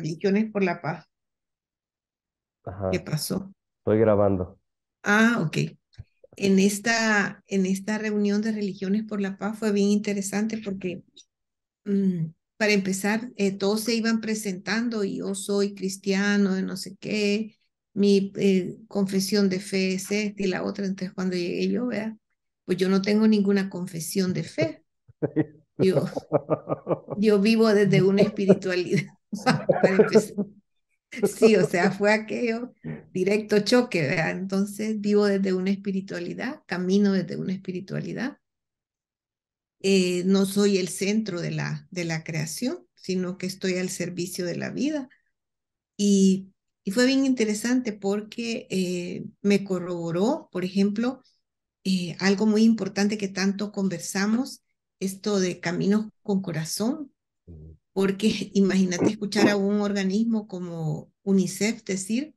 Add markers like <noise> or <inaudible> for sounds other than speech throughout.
Religiones por la Paz. ¿Qué pasó? Estoy grabando. Ah, ok. En esta, en esta reunión de Religiones por la Paz fue bien interesante porque, mm, para empezar, eh, todos se iban presentando y yo soy cristiano no sé qué, mi eh, confesión de fe es esta y la otra. Entonces, cuando llegué yo, vea, pues yo no tengo ninguna confesión de fe. <laughs> yo vivo desde una espiritualidad. <laughs> sí, o sea, fue aquello mm. directo choque, Entonces vivo desde una espiritualidad, camino desde una espiritualidad. Eh, no soy el centro de la, de la creación, sino que estoy al servicio de la vida. Y, fue bien interesante porque eh, me corroboró, por ejemplo, eh, algo muy importante que tanto conversamos, esto de caminos con corazón, mm porque <laughs> imagínate escuchar a un organismo como UNICEF decir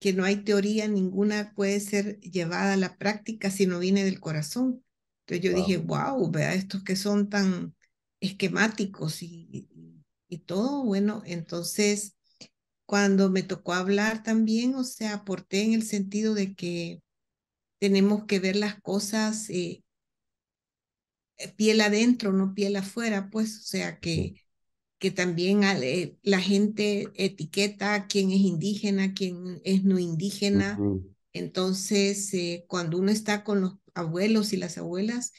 que no hay teoría ninguna puede ser llevada a la práctica si no viene del corazón. Entonces yo dije, wow, vea estos que son tan esquemáticos y, y, todo, bueno, entonces cuando me tocó hablar también, o sea, aporté en el sentido de que tenemos que ver las cosas eh, eh, piel adentro, no piel afuera, pues, o sea, que que también la gente etiqueta quién es indígena, quién es no indígena. Entonces, eh, cuando uno está con los abuelos y las abuelas,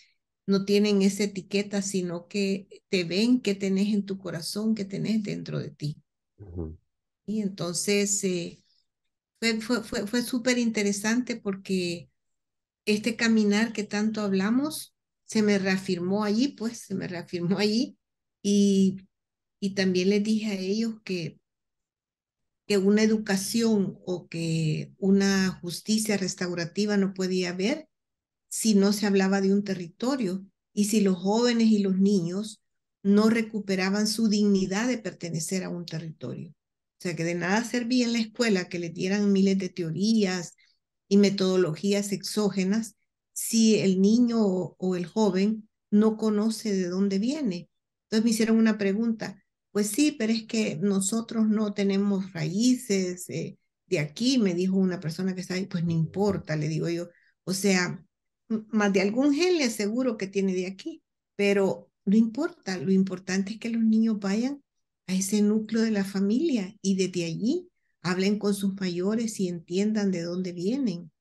no tienen esa etiqueta, sino que te ven qué tenés en tu corazón, qué tenés dentro de ti. Y entonces eh, fue, fue, fue, súper interesante porque este caminar que tanto hablamos se me reafirmó allí, pues se me reafirmó allí. Y y también les dije a ellos que, que una educación o que una justicia restaurativa no podía haber si no se hablaba de un territorio y si los jóvenes y los niños no recuperaban su dignidad de pertenecer a un territorio. O sea que de nada servía en la escuela que le dieran miles de teorías y metodologías exógenas si el niño o el joven no conoce de dónde viene. Entonces me hicieron una pregunta, pues sí, pero es que nosotros no tenemos raíces eh, de aquí, me dijo una persona que está ahí, pues no importa, le digo yo. O sea, más de algún gen le aseguro que tiene de aquí, pero no importa, lo importante es que los niños vayan a ese núcleo de la familia y desde allí hablen con sus mayores y entiendan de dónde vienen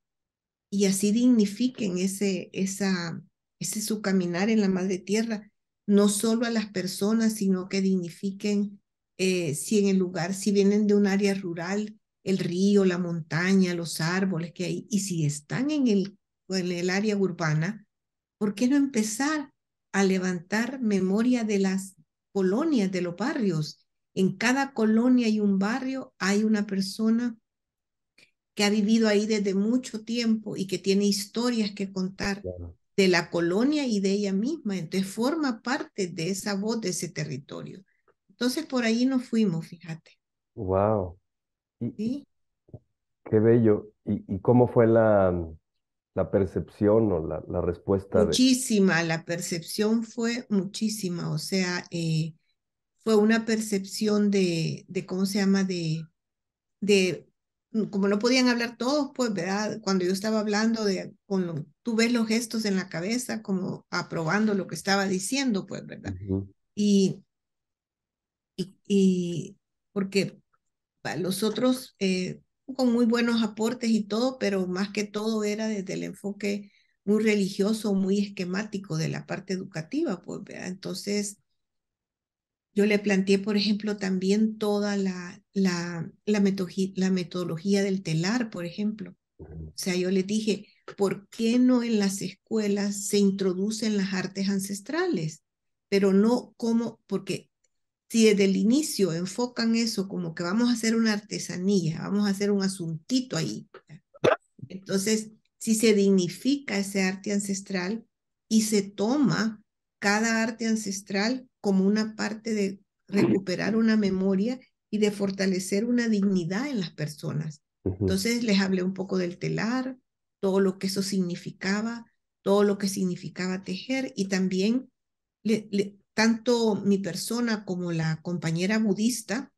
y así dignifiquen ese, esa, ese su caminar en la madre tierra no solo a las personas, sino que dignifiquen eh, si en el lugar, si vienen de un área rural, el río, la montaña, los árboles que hay, y si están en el, en el área urbana, ¿por qué no empezar a levantar memoria de las colonias, de los barrios? En cada colonia y un barrio hay una persona que ha vivido ahí desde mucho tiempo y que tiene historias que contar de la colonia y de ella misma, entonces forma parte de esa voz, de ese territorio. Entonces por ahí nos fuimos, fíjate. Wow. Y, ¿Sí? Qué bello. ¿Y, ¿Y, cómo fue la, la percepción o la, la respuesta? Muchísima, la percepción fue muchísima, o sea, eh, fue una percepción de, de, ¿cómo se llama? De, de Mm, como no podían hablar todos, pues, ¿verdad? Cuando yo estaba hablando de, con tú ves los gestos en la cabeza como aprobando lo que estaba diciendo, pues, ¿verdad? y, y, y, porque los otros, eh, con muy buenos aportes y todo, pero más que todo era desde el enfoque muy religioso, muy esquemático de la parte educativa, pues, ¿verdad? Entonces, yo le planteé, por ejemplo, también toda la, la, la, metodología del telar, por ejemplo. O sea, yo les dije, ¿por qué no en las escuelas se introducen las artes ancestrales? Pero no como, porque si desde el inicio enfocan eso como que vamos a hacer una artesanía, vamos a hacer un asuntito ahí. Entonces, si se dignifica ese arte ancestral y se toma cada arte ancestral como una parte de recuperar una memoria y de fortalecer una dignidad en las personas. Entonces les hablé un poco del telar, todo lo que eso significaba, todo lo que significaba tejer y también tanto mi persona como la compañera budista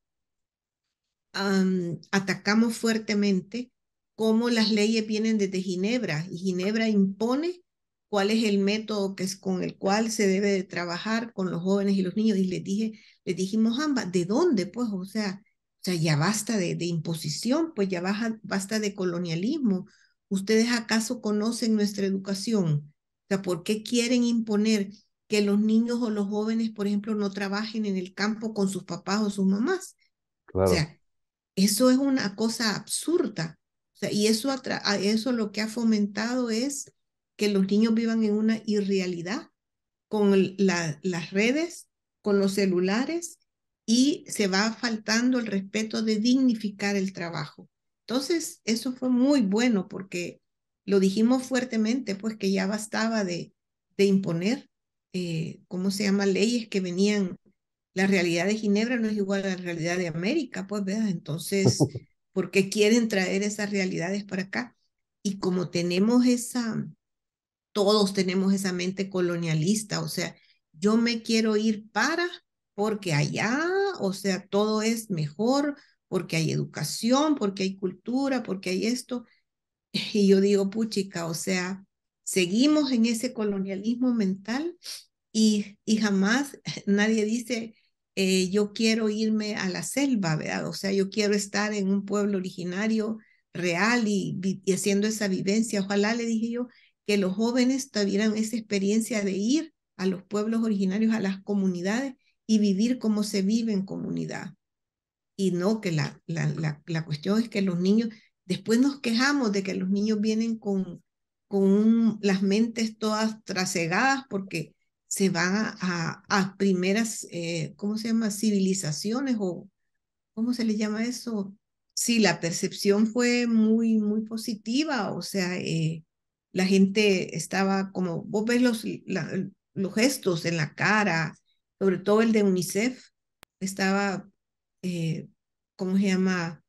atacamos fuertemente cómo las leyes vienen desde Ginebra y Ginebra impone cuál es el método que es con el cual se debe trabajar con los jóvenes y los niños. Y les dije, les dijimos ambas, ¿de dónde? Pues, o sea, o sea ya basta de, imposición, pues ya basta de colonialismo. ¿Ustedes acaso conocen nuestra educación? O sea, ¿por qué quieren imponer que los niños o los jóvenes, por ejemplo, no trabajen en el campo con sus papás o sus mamás? O sea, eso es una cosa absurda. O sea, y eso, eso lo que ha fomentado es que los niños vivan en una irrealidad con las redes, con los celulares y se va faltando el respeto de dignificar el trabajo. Entonces, eso fue muy bueno porque lo dijimos fuertemente, pues que ya bastaba de, imponer, eh, ¿cómo se llama? Leyes que venían, la realidad de Ginebra no es igual a la realidad de América, pues, ¿verdad? Entonces, <laughs> ¿por qué quieren traer esas realidades para acá? Y como tenemos esa, todos tenemos esa mente colonialista, o sea, yo me quiero ir para porque allá, o sea, todo es mejor, porque hay educación, porque hay cultura, porque hay esto. <laughs> Y yo digo, puchica, o sea, seguimos en ese colonialismo mental y, jamás <laughs> nadie dice, eh, yo quiero irme a la selva, ¿verdad? O sea, yo quiero estar en un pueblo originario real y haciendo esa vivencia. Ojalá, le dije yo, que los jóvenes tuvieran esa experiencia de ir a los pueblos originarios, a las comunidades y vivir como se vive en comunidad. Y no que la, la, cuestión es que los niños, después nos quejamos de que los niños vienen con, con las mentes todas trasegadas porque se van a, a primeras, eh, ¿cómo se llama? Civilizaciones o, ¿cómo se le llama eso? Sí, la percepción fue muy, muy positiva, o sea, eh, la gente estaba como, vos ves los, gestos en la cara, sobre todo el de UNICEF, estaba, eh, ¿cómo se llama?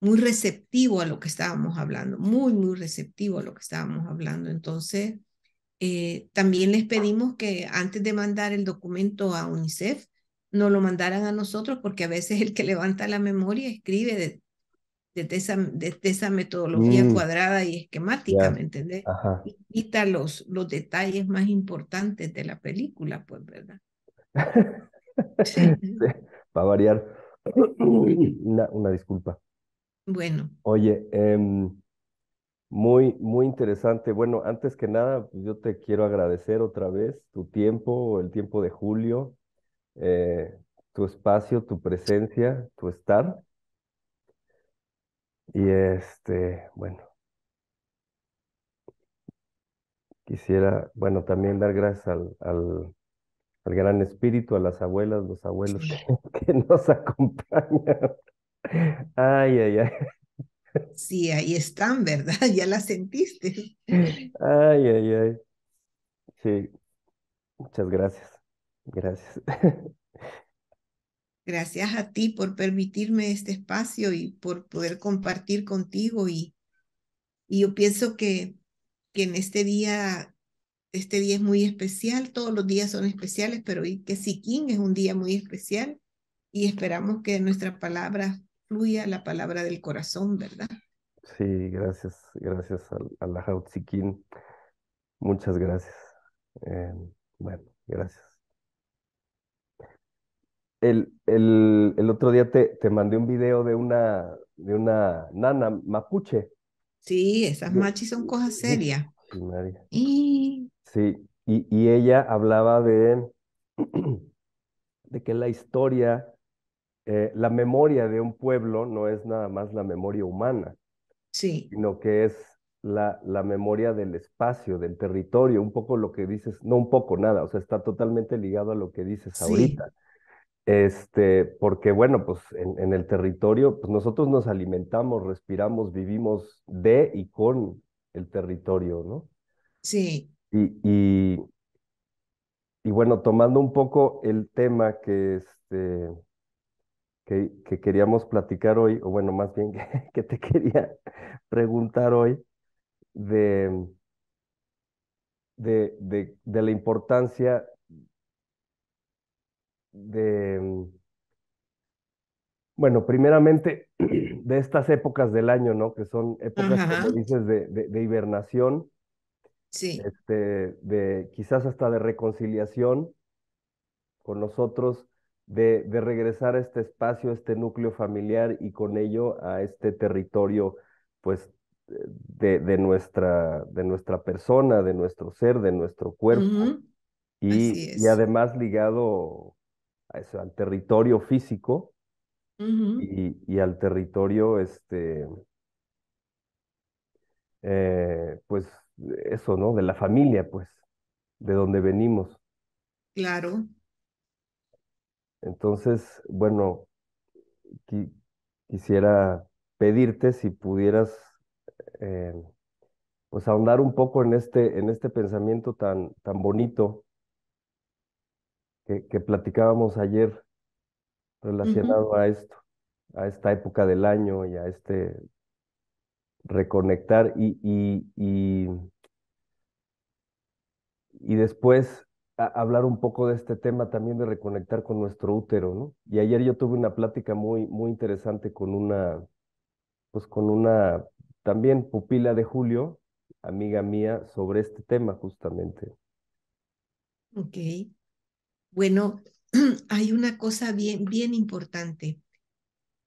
Muy receptivo a lo que estábamos hablando, muy, muy receptivo a lo que estábamos hablando. Entonces, eh, también les pedimos que antes de mandar el documento a UNICEF, no lo mandaran a nosotros porque a veces el que levanta la memoria escribe de desde esa, esa metodología mm. cuadrada y esquemática, ¿me entendés? quita los, los detalles más importantes de la película, pues, ¿verdad? <laughs> sí. Para variar. <coughs> una, disculpa. Bueno. Oye, em, muy, muy interesante. Bueno, antes que nada, pues, yo te quiero agradecer otra vez tu tiempo, el tiempo de Julio, eh, tu espacio, tu presencia, tu estar. Y este, bueno, quisiera, bueno, también dar gracias al, al, al gran espíritu, a las abuelas, los abuelos <laughs> que, nos acompañan. Ay, ay, ay. Sí, ahí están, ¿verdad? <laughs> Ya las sentiste. Ay, ay, ay. Sí, muchas gracias. Gracias. <laughs> Gracias a ti por permitirme este espacio y por poder compartir contigo. Y, yo pienso que, que en este día, este día es muy especial, todos los días son especiales, pero hoy que Sikín es un día muy especial y esperamos que nuestra palabra fluya, la palabra del corazón, ¿verdad? Sí, gracias, gracias a, la la Sikkim, Muchas gracias. Eh, bueno, gracias el, el, otro día te, te, mandé un video de una, de una nana mapuche. Sí, esas machis son cosas serias. Y... Sí, y, y, ella hablaba de, <clears throat> de que la historia, eh, la memoria de un pueblo no es nada más la memoria humana, sí. sino que es la, la memoria del espacio, del territorio, un poco lo que dices, no un poco nada, o sea, está totalmente ligado a lo que dices ahorita. Este, porque bueno, pues en, el territorio, pues nosotros nos alimentamos, respiramos, vivimos de y con el territorio, ¿no? Sí. Y, y, bueno, tomando un poco el tema que, este, que, que, queríamos platicar hoy, o bueno, más bien <laughs> que, te quería preguntar hoy, de, de, de, de la importancia de, bueno, primeramente <clears throat> de estas épocas del año, ¿no? Que son épocas, como dices, de, hibernación. Sí. Este, de, quizás hasta de reconciliación con nosotros, de, regresar a este espacio, a este núcleo familiar y con ello a este territorio, pues, de, nuestra, de nuestra persona, de nuestro ser, de nuestro cuerpo. y, y, además ligado al territorio físico y, al territorio, este, eh, pues eso, ¿no? De la familia, pues, de donde venimos. Claro. Entonces, bueno, quisiera pedirte si pudieras, eh, pues, ahondar un poco en este, en este pensamiento tan, tan bonito que, platicábamos ayer relacionado a esto, a esta época del año y a este reconectar y, y, y, y después hablar un poco de este tema también de reconectar con nuestro útero, ¿no? Y ayer yo tuve una plática muy, muy interesante con una, pues con una también pupila de Julio, amiga mía, sobre este tema justamente. Ok. Bueno, <clears throat> hay una cosa bien, bien importante.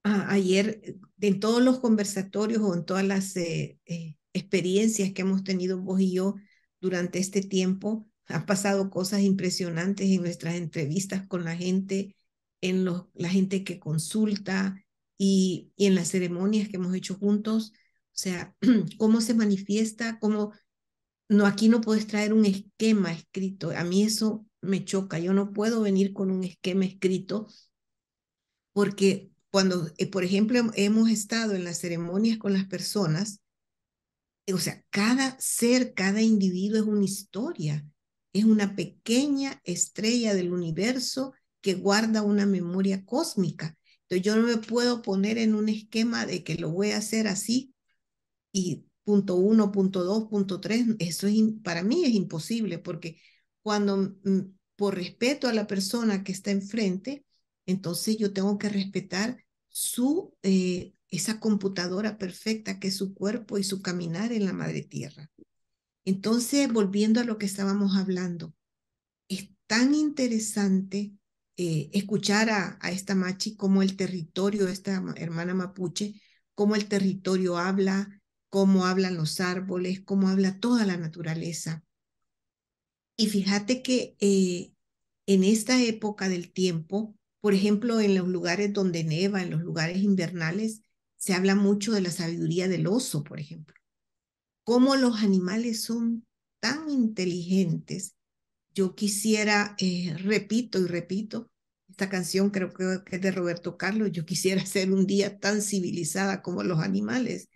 Ah, ayer, eh, en todos los conversatorios o en todas las eh, eh, experiencias que hemos tenido vos y yo durante este tiempo, han pasado cosas impresionantes en nuestras entrevistas con la gente, en los, la gente que consulta y, en las ceremonias que hemos hecho juntos. O sea, <clears throat> cómo se manifiesta, cómo... No, aquí no puedes traer un esquema escrito. A mí eso me choca. Yo no puedo venir con un esquema escrito porque cuando, eh, por ejemplo, hemos estado en las ceremonias con las personas, o sea, cada ser, cada individuo es una historia, es una pequeña estrella del universo que guarda una memoria cósmica. Entonces yo no me puedo poner en un esquema de que lo voy a hacer así y punto uno, punto dos, punto tres, eso es, para mí es imposible porque cuando mm, por respeto a la persona que está enfrente, entonces yo tengo que respetar su eh, esa computadora perfecta que es su cuerpo y su caminar en la madre tierra. Entonces, volviendo a lo que estábamos hablando, es tan interesante eh, escuchar a, a, esta machi como el territorio, esta hermana mapuche, cómo el territorio habla, cómo hablan los árboles, cómo habla toda la naturaleza. Y fíjate que eh, en esta época del tiempo, por ejemplo, en los lugares donde neva, en los lugares invernales, se habla mucho de la sabiduría del oso, por ejemplo. Cómo los animales son tan inteligentes. Yo quisiera, eh, repito y repito, canción creo, que es de Roberto Carlos. Yo quisiera <laughs> ser un día tan civilizada como los animales.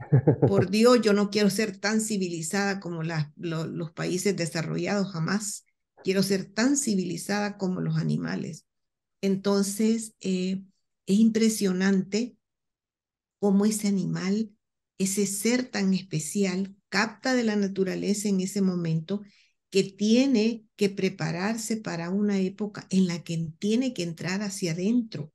Por <laughs> Dios, yo no quiero ser tan civilizada como los países desarrollados jamás. Quiero ser tan civilizada como los animales. Entonces, eh, es impresionante cómo ese animal, ese ser tan especial, capta de la naturaleza en ese momento que tiene que prepararse para una época en la que tiene que entrar hacia adentro,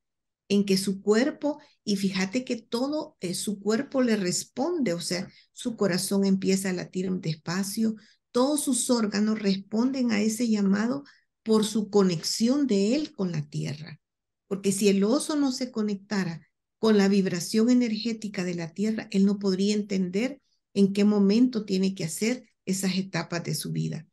en que su cuerpo, y fíjate que todo eh, su cuerpo le responde, o sea, su corazón empieza a latir despacio, todos sus órganos responden a ese llamado por su conexión de él con la tierra. Porque si el oso no se conectara con la vibración energética de la tierra, él no podría entender en qué momento tiene que hacer esas etapas de su vida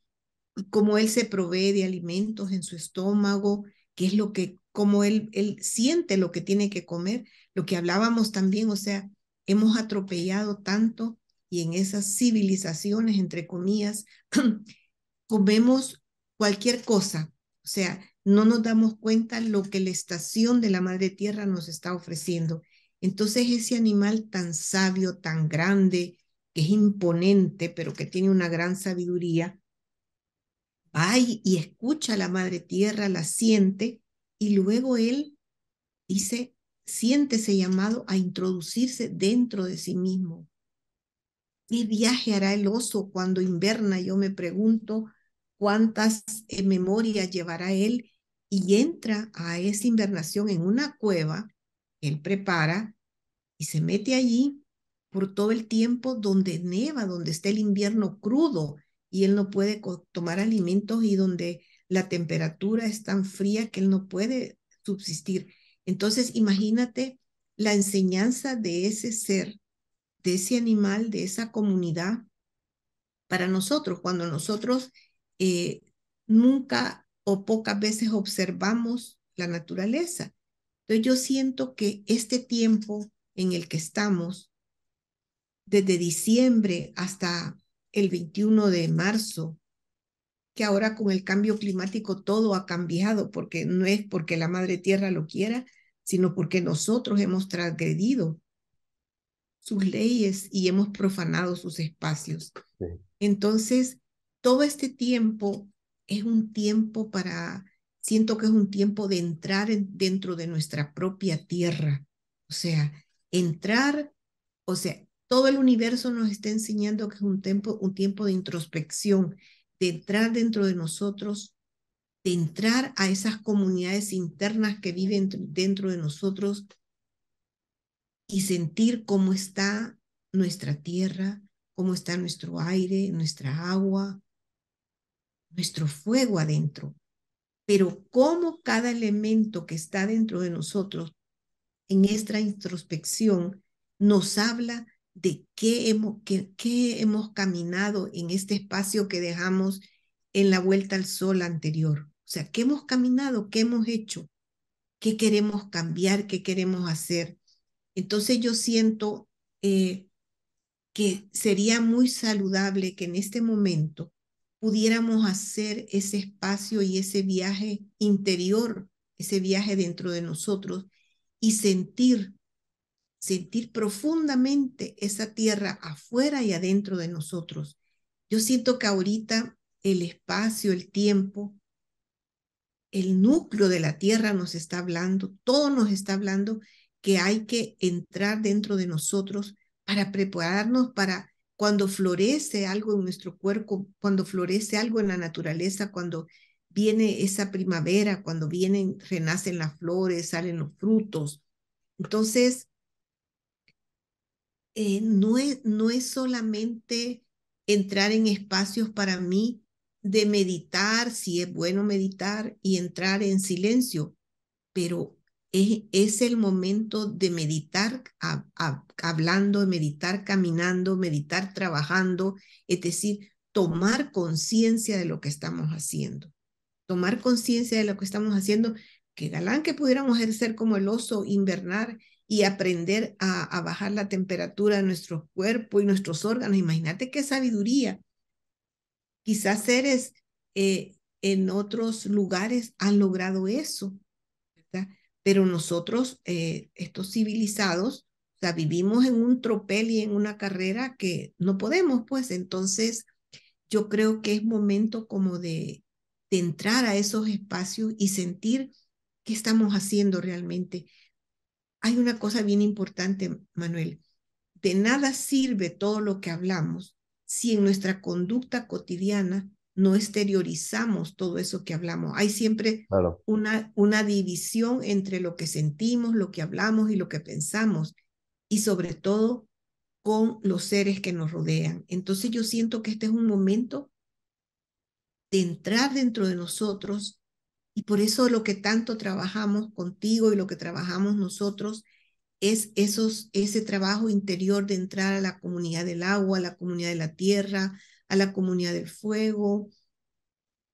cómo él se provee de alimentos en su estómago, qué es lo que, cómo él, él siente lo que tiene que comer, lo que hablábamos también, o sea, hemos atropellado tanto y en esas civilizaciones, entre comillas, <clears throat> comemos cualquier cosa, o sea, no nos damos cuenta lo que la estación de la Madre Tierra nos está ofreciendo. Entonces ese animal tan sabio, tan grande, que es imponente, pero que tiene una gran sabiduría, va y escucha a la madre tierra, la siente, y luego él dice, ese llamado a introducirse dentro de sí mismo. ¿Qué viaje hará el oso cuando inverna? Yo me pregunto cuántas eh, memorias llevará él y entra a esa invernación en una cueva que él prepara y se mete allí por todo el tiempo donde neva, donde está el invierno crudo y él no puede tomar alimentos y donde la temperatura es tan fría que él no puede subsistir. Entonces, imagínate la enseñanza de ese ser, de ese animal, de esa comunidad para nosotros, cuando nosotros eh, nunca o pocas veces observamos la naturaleza. Entonces, yo siento que este tiempo en el que estamos, desde diciembre hasta el 21 de marzo, que ahora con el cambio climático todo ha cambiado, porque no es porque la Madre Tierra lo quiera, sino porque nosotros hemos transgredido sus leyes y hemos profanado sus espacios. Entonces, todo este tiempo es un tiempo para, siento que es un tiempo de entrar dentro de nuestra propia tierra, o sea, entrar, o sea, todo el universo nos está enseñando que es un tiempo, un tiempo de introspección, de entrar dentro de nosotros, de entrar a esas comunidades internas que viven dentro de nosotros y sentir cómo está nuestra tierra, cómo está nuestro aire, nuestra agua, nuestro fuego adentro. Pero cómo cada elemento que está dentro de nosotros en esta introspección nos habla de qué hemos, hemos caminado en este espacio que dejamos en la vuelta al sol anterior. O sea, ¿qué hemos caminado? ¿Qué hemos hecho? ¿Qué queremos cambiar? ¿Qué queremos hacer? Entonces yo siento eh, que sería muy saludable que en este momento pudiéramos hacer ese espacio y ese viaje interior, ese viaje dentro de nosotros y sentir sentir profundamente esa tierra afuera y adentro de nosotros. Yo siento que ahorita el espacio, el tiempo, el núcleo de la tierra nos está hablando, todo nos está hablando que hay que entrar dentro de nosotros para prepararnos para cuando florece algo en nuestro cuerpo, cuando florece algo en la naturaleza, cuando viene esa primavera, cuando vienen, renacen las flores, salen los frutos. Entonces, eh, no, es, no es solamente entrar en espacios para mí de meditar, si es bueno meditar, y entrar en silencio, pero es, el momento de meditar hablando, meditar caminando, meditar trabajando, es decir, tomar conciencia de lo que estamos haciendo, tomar conciencia de lo que estamos haciendo, que galán que pudiéramos ejercer como el oso, invernar y aprender a, bajar la temperatura de nuestro cuerpo y nuestros órganos. Imagínate qué sabiduría. Quizás seres eh, en otros lugares han logrado eso, ¿verdad? pero nosotros, eh, estos civilizados, o vivimos en un tropel y en una carrera que no podemos, pues entonces yo creo que es momento como de, de entrar a esos espacios y sentir qué estamos haciendo realmente, hay una cosa bien importante, Manuel. De nada sirve todo lo que hablamos si en nuestra conducta cotidiana no exteriorizamos todo eso que hablamos. Hay siempre una, una división entre lo que sentimos, lo que hablamos y lo que pensamos, y sobre todo con los seres que nos rodean. Entonces yo siento que este es un momento de entrar dentro de nosotros y por eso lo que tanto trabajamos contigo y lo que trabajamos nosotros es esos, ese trabajo interior de entrar a la comunidad del agua, a la comunidad de la tierra, a la comunidad del fuego,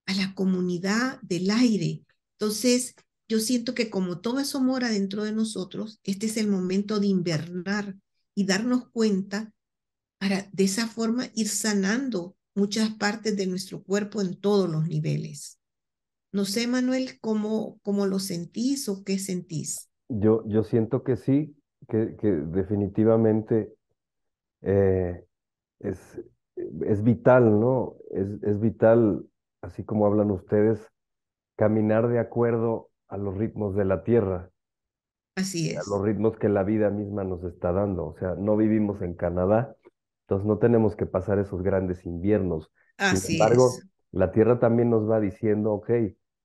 a la comunidad del aire. Entonces, yo siento que como todo eso mora dentro de nosotros, este es el momento de invernar y darnos cuenta para de esa forma ir sanando muchas partes de nuestro cuerpo en todos los niveles. No sé, Manuel, cómo, cómo lo sentís o qué sentís. Yo, yo siento que sí, que, que definitivamente eh, es, es vital, ¿no? Es, es vital, así como hablan ustedes, caminar de acuerdo a los ritmos de la tierra. Así es. A los ritmos que la vida misma nos está dando. O sea, no vivimos en Canadá, entonces no tenemos que pasar esos grandes inviernos. Sin embargo, la tierra también nos va diciendo, ok,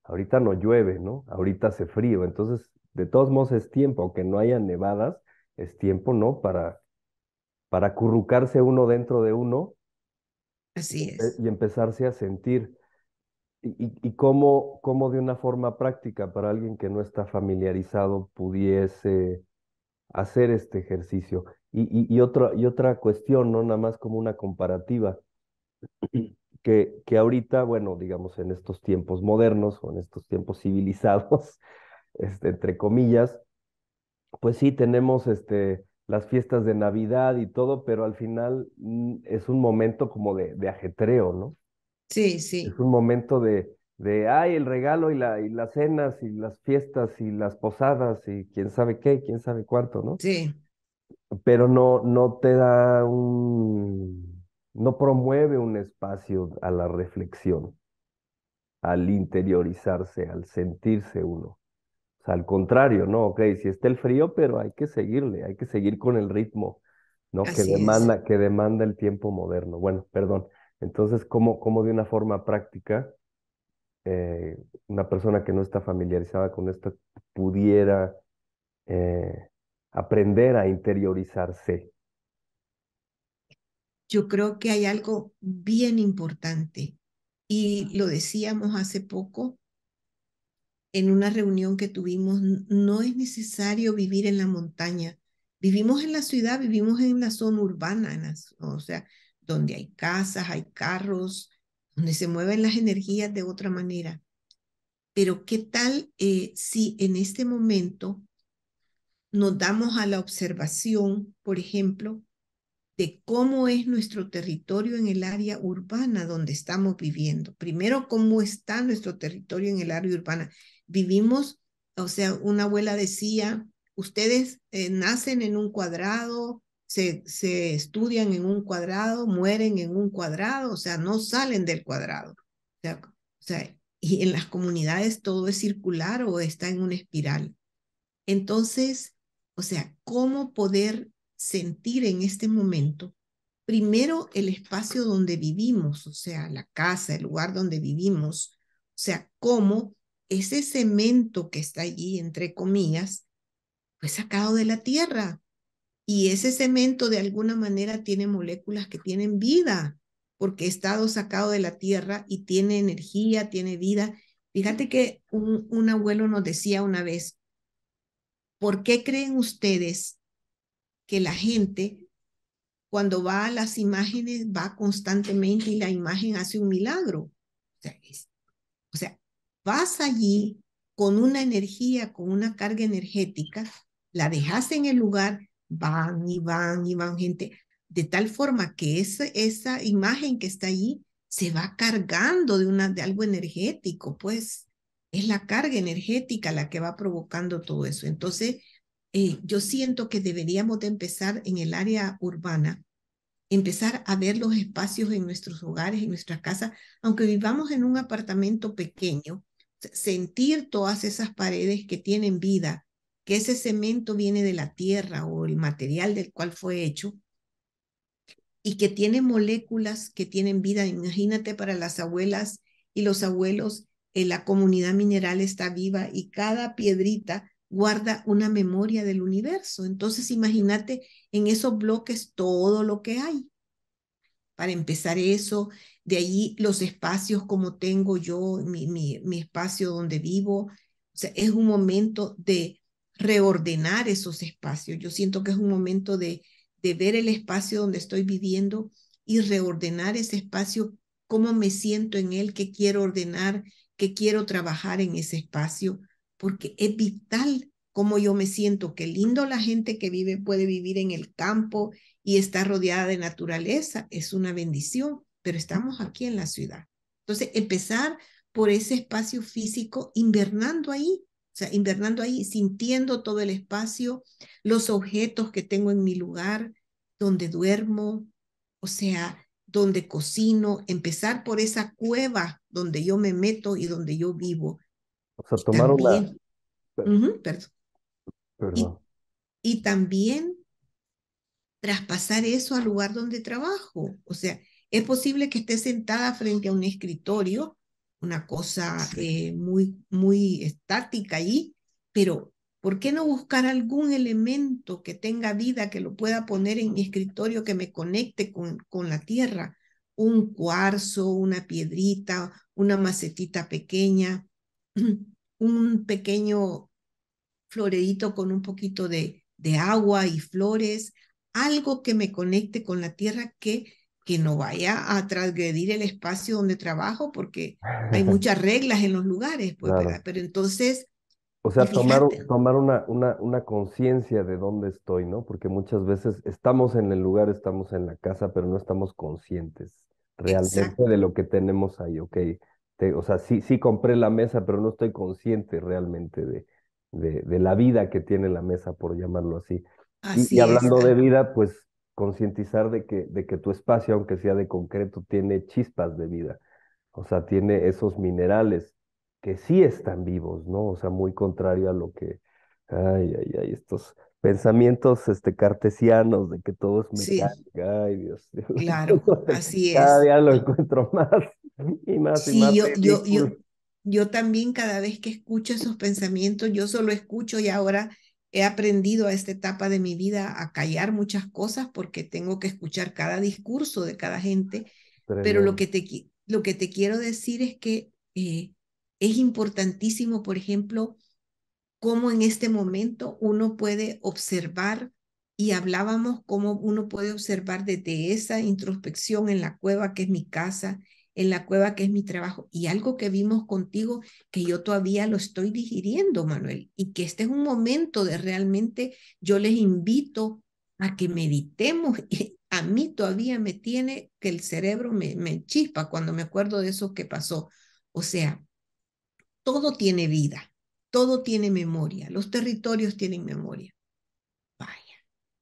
ahorita no llueve, ¿no? Ahorita hace frío, entonces de todos modos es tiempo, aunque no haya nevadas, es tiempo, ¿no? Para, para currucarse uno dentro de uno. Así es. Y empezarse a sentir. ¿Y, cómo, de una forma práctica para alguien que no está familiarizado pudiese hacer este ejercicio? Y, otra, y otra cuestión, no nada más como una comparativa que, que ahorita, bueno, digamos, en estos tiempos modernos o en estos tiempos civilizados, <laughs> este, entre comillas, pues sí, tenemos este, las fiestas de Navidad y todo, pero al final mm, es un momento como de, de ajetreo, ¿no? Sí, sí. Es un momento de, de, ay, el regalo y, la, y las cenas y las fiestas y las posadas y quién sabe qué, quién sabe cuánto, ¿no? Sí. Pero no, no te da un, no promueve un espacio a la reflexión, al interiorizarse, al sentirse uno. O sea, al contrario, ¿no? Ok, si está el frío, pero hay que seguirle, hay que seguir con el ritmo, ¿no? que demanda, que demanda el tiempo moderno. Bueno, perdón. Entonces, ¿cómo, de una forma práctica eh, una persona que no está familiarizada con esto pudiera eh, aprender a interiorizarse? yo creo que hay algo bien importante y lo decíamos hace poco en una reunión que tuvimos, no es necesario vivir en la montaña. Vivimos en la ciudad, vivimos en la zona urbana, o sea, donde hay casas, hay carros, donde se mueven las energías de otra manera. Pero ¿qué tal eh, si en este momento nos damos a la observación, por ejemplo, de cómo es nuestro territorio en el área urbana donde estamos viviendo. Primero, cómo está nuestro territorio en el área urbana. Vivimos, o sea, una abuela decía, ustedes eh, nacen en un cuadrado, se, se estudian en un cuadrado, mueren en un cuadrado, o sea, no salen del cuadrado. o sea, y en las comunidades todo es circular o está en una espiral. Entonces, o sea, ¿cómo poder sentir en este momento, primero el espacio donde vivimos, o sea, la casa, el lugar donde vivimos, o sea, cómo ese cemento que está allí, entre comillas, fue sacado de la tierra. Y ese cemento de alguna manera tiene moléculas que tienen vida, porque ha estado sacado de la tierra y tiene energía, tiene vida. Fíjate que un, un abuelo nos decía una vez, ¿por qué creen ustedes que la gente cuando va a las imágenes va constantemente y la imagen hace un milagro. O sea, vas allí con una energía, con una carga energética, la dejas en el lugar, van y van y van gente, de tal forma que esa, esa imagen que está allí se va cargando de, una, de algo energético, pues es la carga energética la que va provocando todo eso. Entonces, eh, yo siento que deberíamos de empezar en el área urbana, empezar a ver los espacios en nuestros hogares, en nuestras casas, aunque vivamos en un apartamento pequeño, sentir todas esas paredes que tienen vida, que ese cemento viene de la tierra o el material del cual fue hecho y que tiene moléculas que tienen vida. Imagínate para las abuelas y los abuelos, eh, la comunidad mineral está viva y cada piedrita guarda una memoria del universo. Entonces imagínate en esos bloques todo lo que hay. Para empezar eso, de ahí los espacios como tengo yo, mi, mi, mi espacio donde vivo, o sea, es un momento de reordenar esos espacios. Yo siento que es un momento de, de ver el espacio donde estoy viviendo y reordenar ese espacio, cómo me siento en él, qué quiero ordenar, qué quiero trabajar en ese espacio porque es vital cómo yo me siento, qué lindo la gente que vive puede vivir en el campo y está rodeada de naturaleza, es una bendición, pero estamos aquí en la ciudad. Entonces, empezar por ese espacio físico, invernando ahí, o sea, invernando ahí, sintiendo todo el espacio, los objetos que tengo en mi lugar, donde duermo, o sea, donde cocino, empezar por esa cueva donde yo me meto y donde yo vivo o Y, también traspasar eso al lugar donde trabajo. O sea, es posible que esté sentada frente a un escritorio, una cosa eh, muy, muy estática ahí, pero ¿por qué no buscar algún elemento que tenga vida, que lo pueda poner en mi escritorio, que me conecte con, con la tierra? Un cuarzo, una piedrita, una macetita pequeña, <clears throat> un pequeño floredito con un poquito de, de agua y flores, algo que me conecte con la tierra que, que no vaya a transgredir el espacio donde trabajo, porque hay <laughs> muchas reglas en los lugares, pues, pero entonces... O sea, tomar, tomar una, una, conciencia de dónde estoy, ¿no? Porque muchas veces estamos en el lugar, estamos en la casa, pero no estamos conscientes realmente de lo que tenemos ahí, ok, este, o sea, sí, sí compré la mesa, pero no estoy consciente realmente de, de, la vida que tiene la mesa, por llamarlo así. y, hablando de vida, pues concientizar de que, de que tu espacio, aunque sea de concreto, tiene chispas de vida, o sea, tiene esos minerales que sí están vivos, ¿no? O sea, muy contrario a lo que, ay, ay, ay, estos pensamientos este, cartesianos de que todo es Ay, Dios. <laughs> Claro, así es. Cada día lo encuentro <laughs> más. <laughs> sí, yo, yo, yo, también cada vez que escucho esos pensamientos, yo solo escucho y ahora he aprendido a esta etapa de mi vida a callar muchas cosas porque tengo que escuchar cada discurso de cada gente. Pero lo que, te, lo que te quiero decir es que eh, es importantísimo, por ejemplo, cómo en este momento uno puede observar y hablábamos cómo uno puede observar desde esa introspección en la cueva que es mi casa, en la cueva, que es mi trabajo, y algo que vimos contigo que yo todavía lo estoy digiriendo, Manuel, y que este es un momento de realmente yo les invito a que meditemos. <laughs> A mí todavía me tiene que el cerebro me, me chispa cuando me acuerdo de eso que pasó. O sea, todo tiene vida, todo tiene memoria, los territorios tienen memoria. Vaya.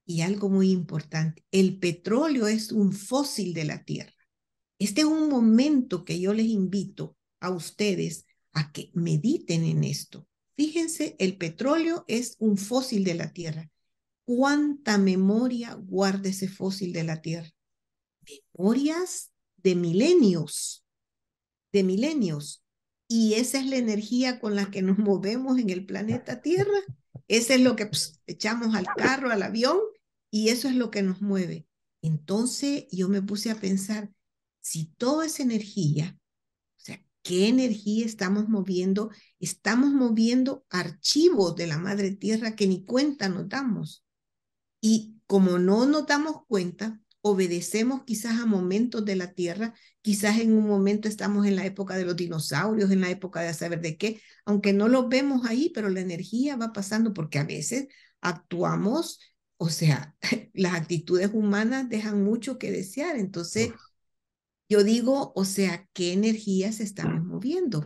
Y algo muy importante, el petróleo es un fósil de la Tierra. Este es un momento que yo les invito a ustedes a que mediten en esto. Fíjense, el petróleo es un fósil de la Tierra. ¿Cuánta memoria guarda ese fósil de la Tierra? Memorias de milenios, de milenios. Y esa es la energía con la que nos movemos en el planeta Tierra. Ese es lo que echamos al carro, al avión, y eso es lo que nos mueve. Entonces yo me puse a pensar, si todo es energía, o sea, ¿qué energía estamos moviendo? Estamos moviendo archivos de la Madre Tierra que ni cuenta nos damos. Y como no nos damos cuenta, obedecemos quizás a momentos de la Tierra, quizás en un momento estamos en la época de los dinosaurios, en la época de saber de qué, aunque no lo vemos ahí, pero la energía va pasando porque a veces actuamos, o sea, <laughs> las actitudes humanas dejan mucho que desear, entonces yo digo, o sea, ¿qué energías están moviendo?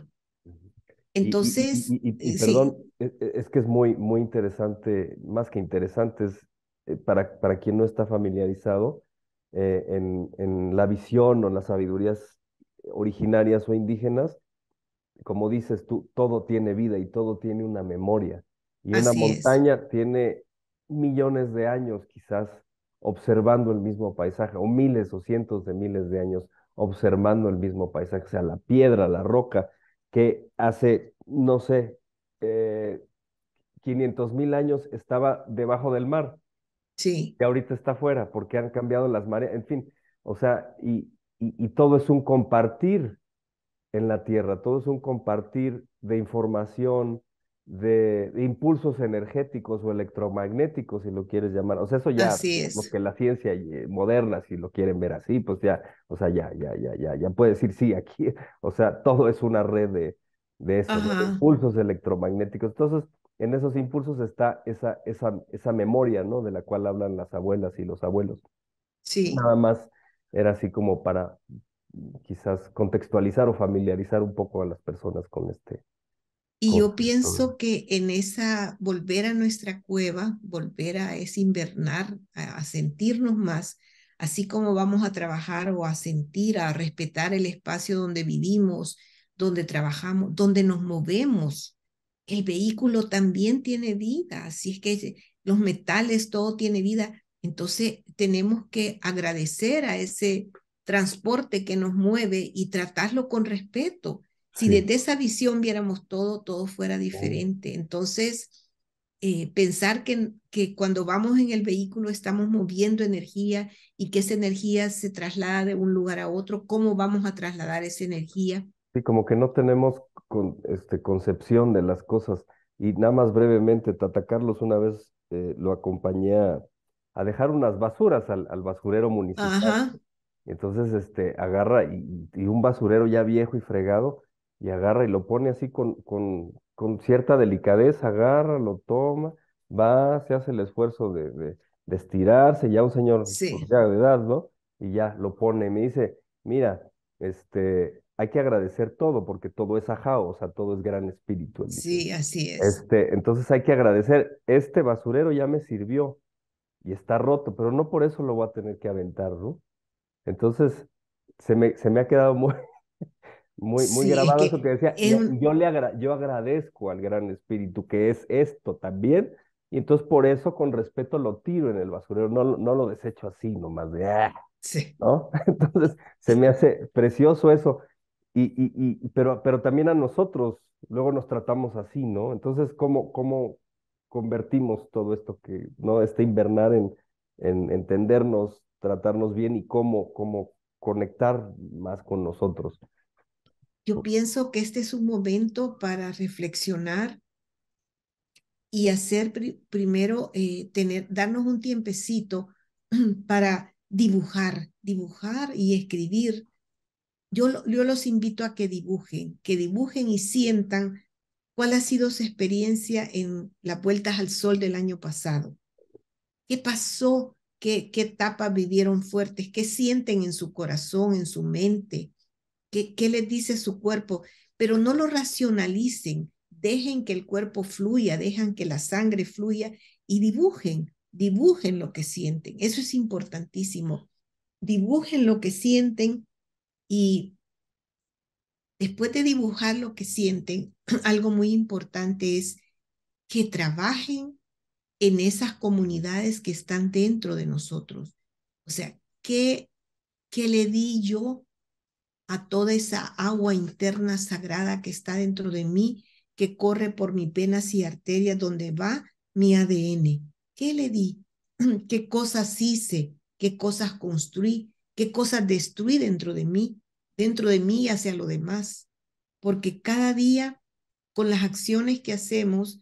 Entonces, y, eh, perdón, e, e, es que es muy, muy interesante, más que interesante, es, eh, para, para quien no está familiarizado eh, en, en la visión o las sabidurías originarias o indígenas, como dices tú, todo tiene vida y todo tiene una memoria. Y una montaña tiene millones de años quizás observando el mismo paisaje, o miles o cientos de miles de años observando el mismo paisaje, o sea, la piedra, la roca, que hace, no sé, 500 eh, mil años estaba debajo del mar. Sí. Que ahorita está afuera, porque han cambiado las mareas, en fin, o sea, y, y todo es un compartir en la tierra, todo es un compartir de información, de, impulsos energéticos o electromagnéticos, si lo quieres llamar. O sea, eso ya, es. lo que la ciencia eh, moderna, si lo quieren ver así, pues ya, o sea, ya, ya, ya, ya, ya puede decir sí aquí. <laughs> O sea, todo es una red de, de esos impulsos electromagnéticos. Entonces, en esos impulsos está esa, esa, esa memoria, ¿no? De la cual hablan las abuelas y los abuelos. Sí. Nada más era así como para mm, quizás contextualizar o familiarizar un poco a las personas con este, y yo pienso que en esa volver a nuestra cueva, volver a ese invernar, a, a, sentirnos más, así como vamos a trabajar o a sentir, a respetar el espacio donde vivimos, donde trabajamos, donde nos movemos. El vehículo también tiene vida, así es que los metales, todo tiene vida. Entonces tenemos que agradecer a ese transporte que nos mueve y tratarlo con respeto si desde esa visión viéramos todo, todo fuera diferente. Entonces, eh, pensar que, que cuando vamos en el vehículo estamos moviendo energía y que esa energía se traslada de un lugar a otro, ¿cómo vamos a trasladar esa energía? Sí, como que no tenemos este, concepción de las cosas. Y nada más brevemente, Tata Carlos una vez eh, lo acompañé a, dejar unas basuras al, basurero municipal. Entonces, este, agarra y, un basurero ya viejo y fregado, y agarra y lo pone así con, con, con cierta delicadeza, agarra, lo toma, va, se hace el esfuerzo de, de, estirarse, ya un señor pues, ya de edad, ¿no? Y ya lo pone y me dice, mira, este, hay que agradecer todo, porque todo es ajao, o sea, todo es gran espíritu. Sí, así es. Este, entonces hay que agradecer, este basurero ya me sirvió y está roto, pero no por eso lo voy a tener que aventar, ¿no? Entonces, se me, se me ha quedado <laughs> muy, muy, muy grabado eso que decía. Yo, le yo agradezco al gran espíritu que es esto también. Y entonces por eso con respeto lo tiro en el basurero, no, no lo desecho así nomás de ¡ah! Sí. ¿no? <laughs> Entonces se me hace precioso eso. Y, y, y, pero, pero también a nosotros luego nos tratamos así, ¿no? Entonces, ¿cómo, cómo convertimos todo esto que, ¿no? Este invernar en, en entendernos, tratarnos bien y cómo, cómo conectar más con nosotros. Yo pienso que este es un momento para reflexionar y hacer primero, eh, tener, darnos un tiempecito <clears throat> para dibujar, dibujar y escribir. Yo, yo los invito a que dibujen, que dibujen y sientan cuál ha sido su experiencia en las vueltas al sol del año pasado. ¿Qué pasó? ¿Qué, qué etapas vivieron fuertes? ¿Qué sienten en su corazón, en su mente? qué, les dice su cuerpo, pero no lo racionalicen, dejen que el cuerpo fluya, dejen que la sangre fluya y dibujen, dibujen lo que sienten. Eso es importantísimo. Dibujen lo que sienten y después de dibujar lo que sienten, <clears throat> algo muy importante es que trabajen en esas comunidades que están dentro de nosotros. O sea, ¿qué, qué le di yo a toda esa agua interna sagrada que está dentro de mí, que corre por mis penas y arterias, donde va mi ADN. ¿Qué le di? <clears throat> ¿Qué cosas hice? ¿Qué cosas construí? ¿Qué cosas destruí dentro de mí? Dentro de mí hacia lo demás. Porque cada día, con las acciones que hacemos,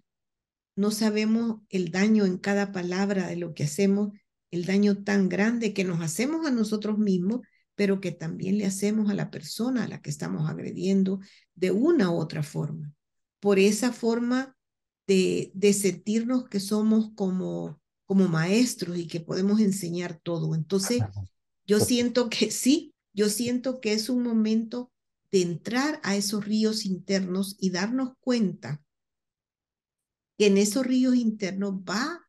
no sabemos el daño en cada palabra de lo que hacemos, el daño tan grande que nos hacemos a nosotros mismos pero que también le hacemos a la persona a la que estamos agrediendo de una u otra forma. Por esa forma de, de sentirnos que somos como, como maestros y que podemos enseñar todo. Entonces, yo siento que <laughs> sí, yo siento que es un momento de entrar a esos ríos internos y darnos cuenta que en esos ríos internos va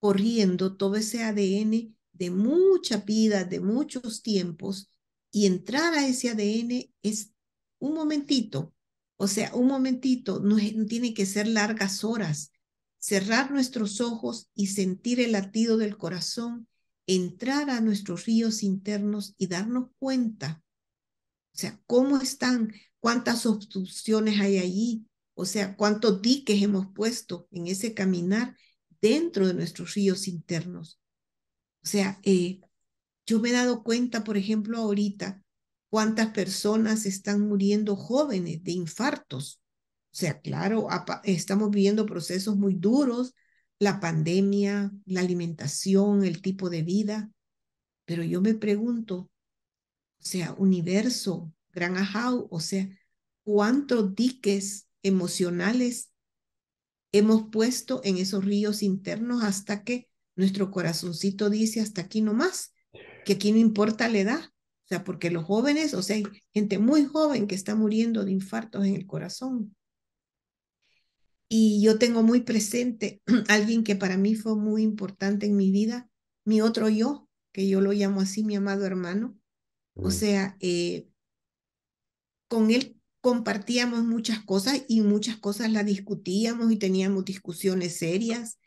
corriendo todo ese ADN de mucha vida, de muchos tiempos, y entrar a ese ADN es un momentito, o sea, un momentito, no, tiene que ser largas horas. Cerrar nuestros ojos y sentir el latido del corazón, entrar a nuestros ríos internos y darnos cuenta, o sea, cómo están, cuántas obstrucciones hay allí, o sea, cuántos diques hemos puesto en ese caminar dentro de nuestros ríos internos. O sea, eh, yo me he dado cuenta, por ejemplo, ahorita, cuántas personas están muriendo jóvenes de infartos. O sea, claro, estamos viviendo procesos muy duros, la pandemia, la alimentación, el tipo de vida. Pero yo me pregunto, o sea, universo, gran ajau, o sea, cuántos diques emocionales hemos puesto en esos ríos internos hasta que nuestro corazoncito dice hasta aquí nomás, que aquí importa la edad, o sea, porque los jóvenes, o sea, hay gente muy joven que está muriendo de infartos en el corazón. Y yo tengo muy presente <clears throat> alguien que para mí fue muy importante en mi vida, mi otro yo, que yo lo llamo así, mi amado hermano. O mm. sea, eh, con él compartíamos muchas cosas y muchas cosas las discutíamos y teníamos discusiones serias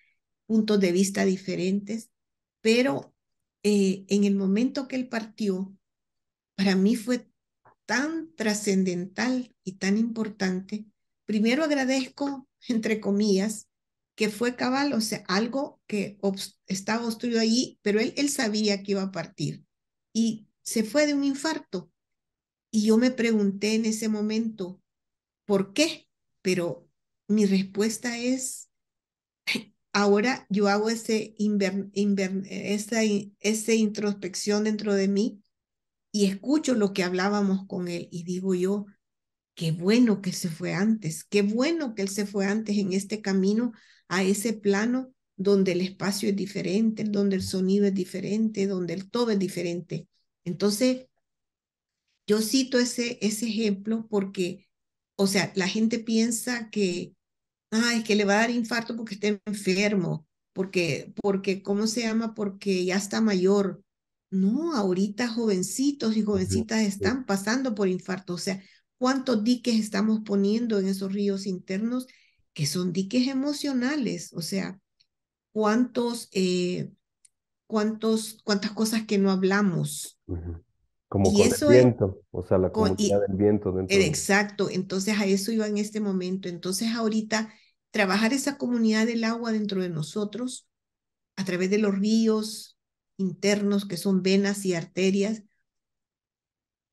puntos de vista diferentes, pero eh, en el momento que él partió, para mí fue tan trascendental y tan importante. Primero agradezco, entre comillas, que fue cabal, o sea, algo que estaba obstruido allí, pero él, él sabía que iba a partir y se fue de un infarto. Y yo me pregunté en ese momento, ¿por qué? Pero mi respuesta es ahora yo hago ese eh, esa, introspección dentro de mí y escucho lo que hablábamos con él y digo yo, qué bueno que se fue antes, qué bueno que él se fue antes en este camino a ese plano donde el espacio es diferente, donde el sonido es diferente, donde el todo es diferente. Entonces, yo cito ese, ese ejemplo porque, o sea, la gente piensa que ah, es que le va a dar infarto porque esté enfermo, porque, porque, ¿cómo se llama? Porque ya está mayor. No, ahorita jovencitos y jovencitas están pasando por infarto. O sea, ¿cuántos diques estamos poniendo en esos ríos internos que son diques emocionales? O sea, ¿cuántos, eh, cuántas cosas que no hablamos? Como con el viento, o sea, la comunidad del viento. Dentro exacto, entonces a eso iba en este momento. Entonces ahorita trabajar esa comunidad del agua dentro de nosotros a través de los ríos internos que son venas y arterias,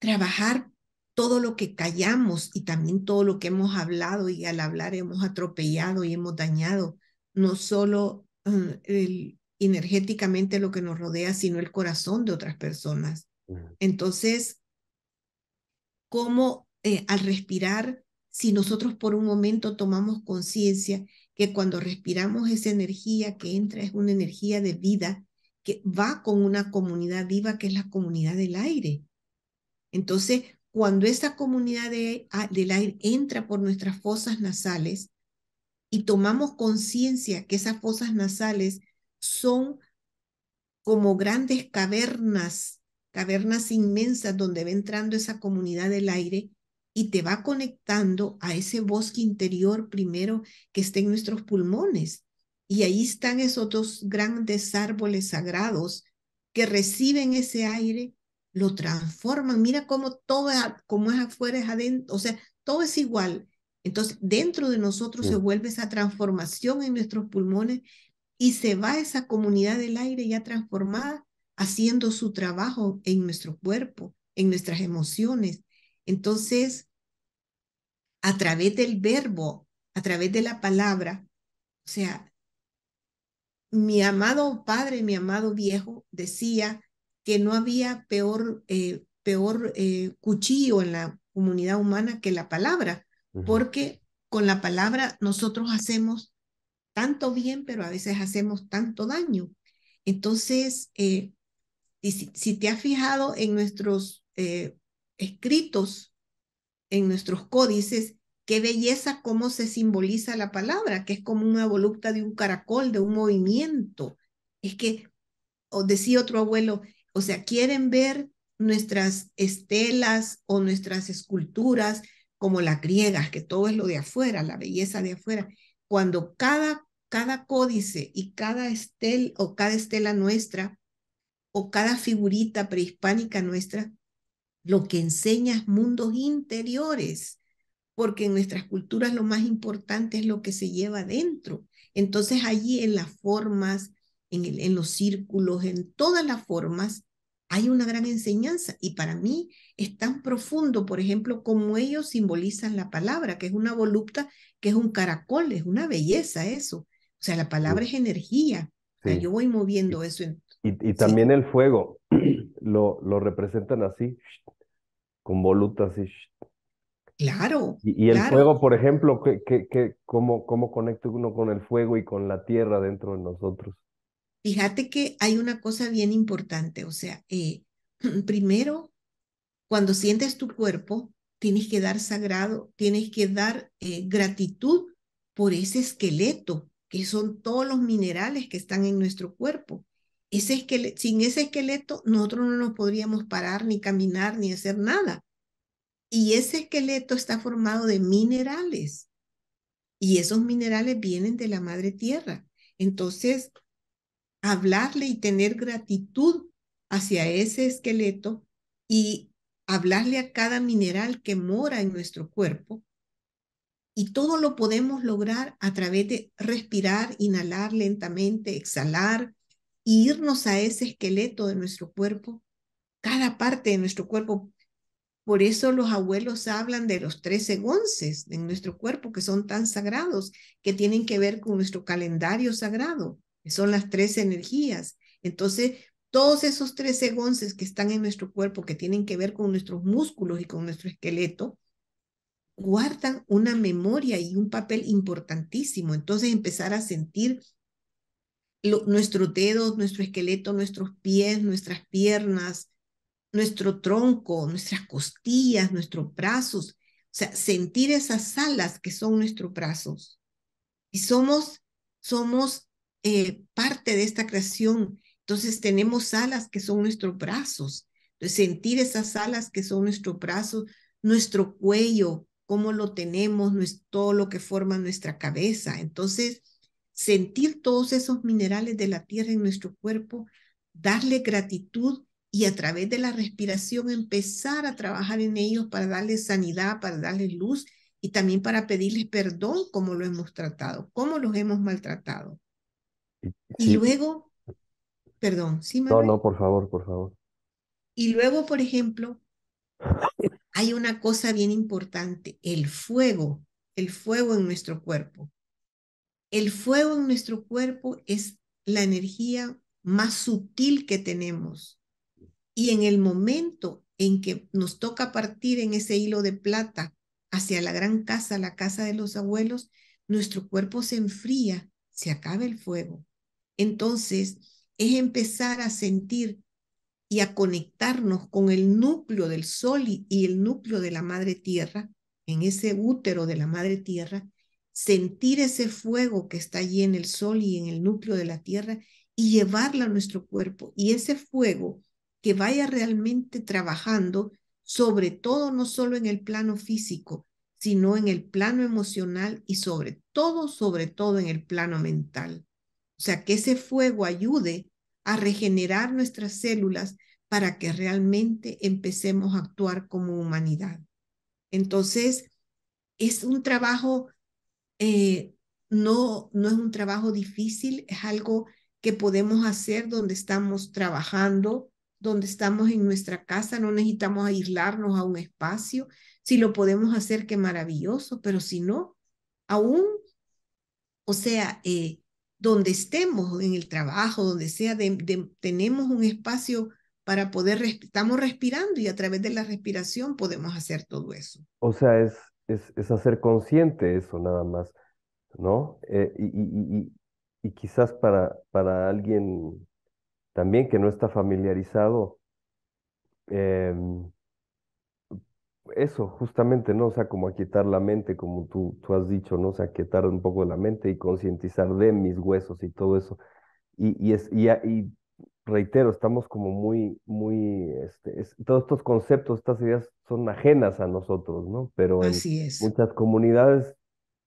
trabajar todo lo que callamos y también todo lo que hemos hablado y al hablar hemos atropellado y hemos dañado, no solo mm, el, energéticamente lo que nos rodea, sino el corazón de otras personas. Entonces, ¿cómo eh, al respirar si nosotros por un momento tomamos conciencia que cuando respiramos esa energía que entra es una energía de vida que va con una comunidad viva que es la comunidad del aire. Entonces, cuando esa comunidad del aire entra por nuestras fosas nasales y tomamos conciencia que esas fosas nasales son como grandes cavernas, cavernas inmensas donde va entrando esa comunidad del aire, y te va conectando a ese bosque interior primero que está en nuestros pulmones. Y ahí están esos dos grandes árboles sagrados que reciben ese aire, lo transforman. Mira cómo todo es, es afuera, es adentro, o sea, todo es igual. Entonces, dentro de nosotros se mm. vuelve esa transformación en nuestros pulmones y se va esa comunidad del aire ya transformada haciendo su trabajo en nuestro cuerpo, en nuestras emociones, entonces, a través del verbo, a través de la palabra, o sea, mi amado padre, mi amado viejo, decía que no había peor, eh, peor eh, cuchillo en la comunidad humana que la palabra, porque con la palabra nosotros hacemos tanto bien, pero a veces hacemos tanto daño. Entonces, eh, si, si, te has fijado en nuestros escritos en nuestros códices, qué belleza cómo se simboliza la palabra, que es como una volupta de un caracol, de un movimiento. Es que, o decía otro abuelo, o sea, quieren ver nuestras estelas o nuestras esculturas como las griegas, que todo es lo de afuera, la belleza de afuera. Cuando cada, cada códice y cada estel o cada estela nuestra o cada figurita prehispánica nuestra lo que enseñas mundos interiores, porque en nuestras culturas lo más importante es lo que se lleva adentro. Entonces allí en las formas, en, en los círculos, en todas las formas, hay una gran enseñanza y para mí es tan profundo, por ejemplo, como ellos simbolizan la palabra, que es una volupta, que es un caracol, es una belleza eso. O sea, la palabra es energía. yo voy moviendo eso. Y, también el fuego, <clears throat> lo, lo representan así, con volutas y... Claro. Y, el fuego, por ejemplo, que, que, ¿cómo, ¿cómo conecta uno con el fuego y con la tierra dentro de nosotros? Fíjate que hay una cosa bien importante, o sea, eh, <clears throat> primero, cuando sientes tu cuerpo, tienes que dar sagrado, tienes que dar eh, gratitud por ese esqueleto, que son todos los minerales que están en nuestro cuerpo. Ese esqueleto, sin ese esqueleto nosotros no nos podríamos parar ni caminar ni hacer nada. Y ese esqueleto está formado de minerales. Y esos minerales vienen de la madre tierra. Entonces, hablarle y tener gratitud hacia ese esqueleto y hablarle a cada mineral que mora en nuestro cuerpo. Y todo lo podemos lograr a través de respirar, inhalar lentamente, exhalar, irnos a ese esqueleto de nuestro cuerpo, cada parte de nuestro cuerpo. Por eso los abuelos hablan de los 13 gonces en nuestro cuerpo, que son tan sagrados, que tienen que ver con nuestro calendario sagrado, que son las tres energías. Entonces, todos esos 13 gonces que están en nuestro cuerpo, que tienen que ver con nuestros músculos y con nuestro esqueleto, guardan una memoria y un papel importantísimo. Entonces, empezar a sentir nuestro nuestros dedos, nuestro esqueleto, nuestros pies, nuestras piernas, nuestro tronco, nuestras costillas, nuestros brazos. O sea, sentir esas alas que son nuestros brazos. Y somos, somos eh, parte de esta creación. Entonces tenemos alas que son nuestros brazos. Entonces sentir esas alas que son nuestros brazos, nuestro cuello, cómo lo tenemos, todo lo que forma nuestra cabeza. Entonces, sentir todos esos minerales de la tierra en nuestro cuerpo, darle gratitud y a través de la respiración empezar a trabajar en ellos para darles sanidad, para darles luz y también para pedirles perdón como lo hemos tratado, como los hemos maltratado. Y luego, perdón, sí, No, no, por favor, por favor. Y luego, por ejemplo, hay una cosa bien importante, el fuego, el fuego en nuestro cuerpo. El fuego en nuestro cuerpo es la energía más sutil que tenemos. Y en el momento en que nos toca partir en ese hilo de plata hacia la gran casa, la casa de los abuelos, nuestro cuerpo se enfría, se acaba el fuego. Entonces, es empezar a sentir y a conectarnos con el núcleo del sol y, el núcleo de la madre tierra, en ese útero de la madre tierra, sentir ese fuego que está allí en el sol y en el núcleo de la tierra y llevarla a nuestro cuerpo. Y ese fuego que vaya realmente trabajando, sobre todo no solo en el plano físico, sino en el plano emocional y sobre todo, sobre todo en el plano mental. O sea, que ese fuego ayude a regenerar nuestras células para que realmente empecemos a actuar como humanidad. Entonces, es un trabajo eh, no, no es un trabajo difícil, es algo que podemos hacer donde estamos trabajando, donde estamos en nuestra casa, no necesitamos aislarnos a un espacio. Si lo podemos hacer, qué maravilloso, pero si no, aún, o sea, eh, donde estemos, en el trabajo, donde sea, tenemos un espacio para poder, estamos respirando y a través de la respiración podemos hacer todo eso. O sea, es es, es hacer consciente eso nada más, ¿no? Eh, y, quizás para, para alguien también que no está familiarizado, em, eso justamente, ¿no? O sea, como aquietar la mente, como tú, tú has dicho, ¿no? O sea, aquietar un poco la mente y concientizar de mis huesos y todo eso. Y, es, y, y reitero, estamos como muy, muy, este, todos estos conceptos, estas ideas son ajenas a nosotros, ¿no? Pero en muchas comunidades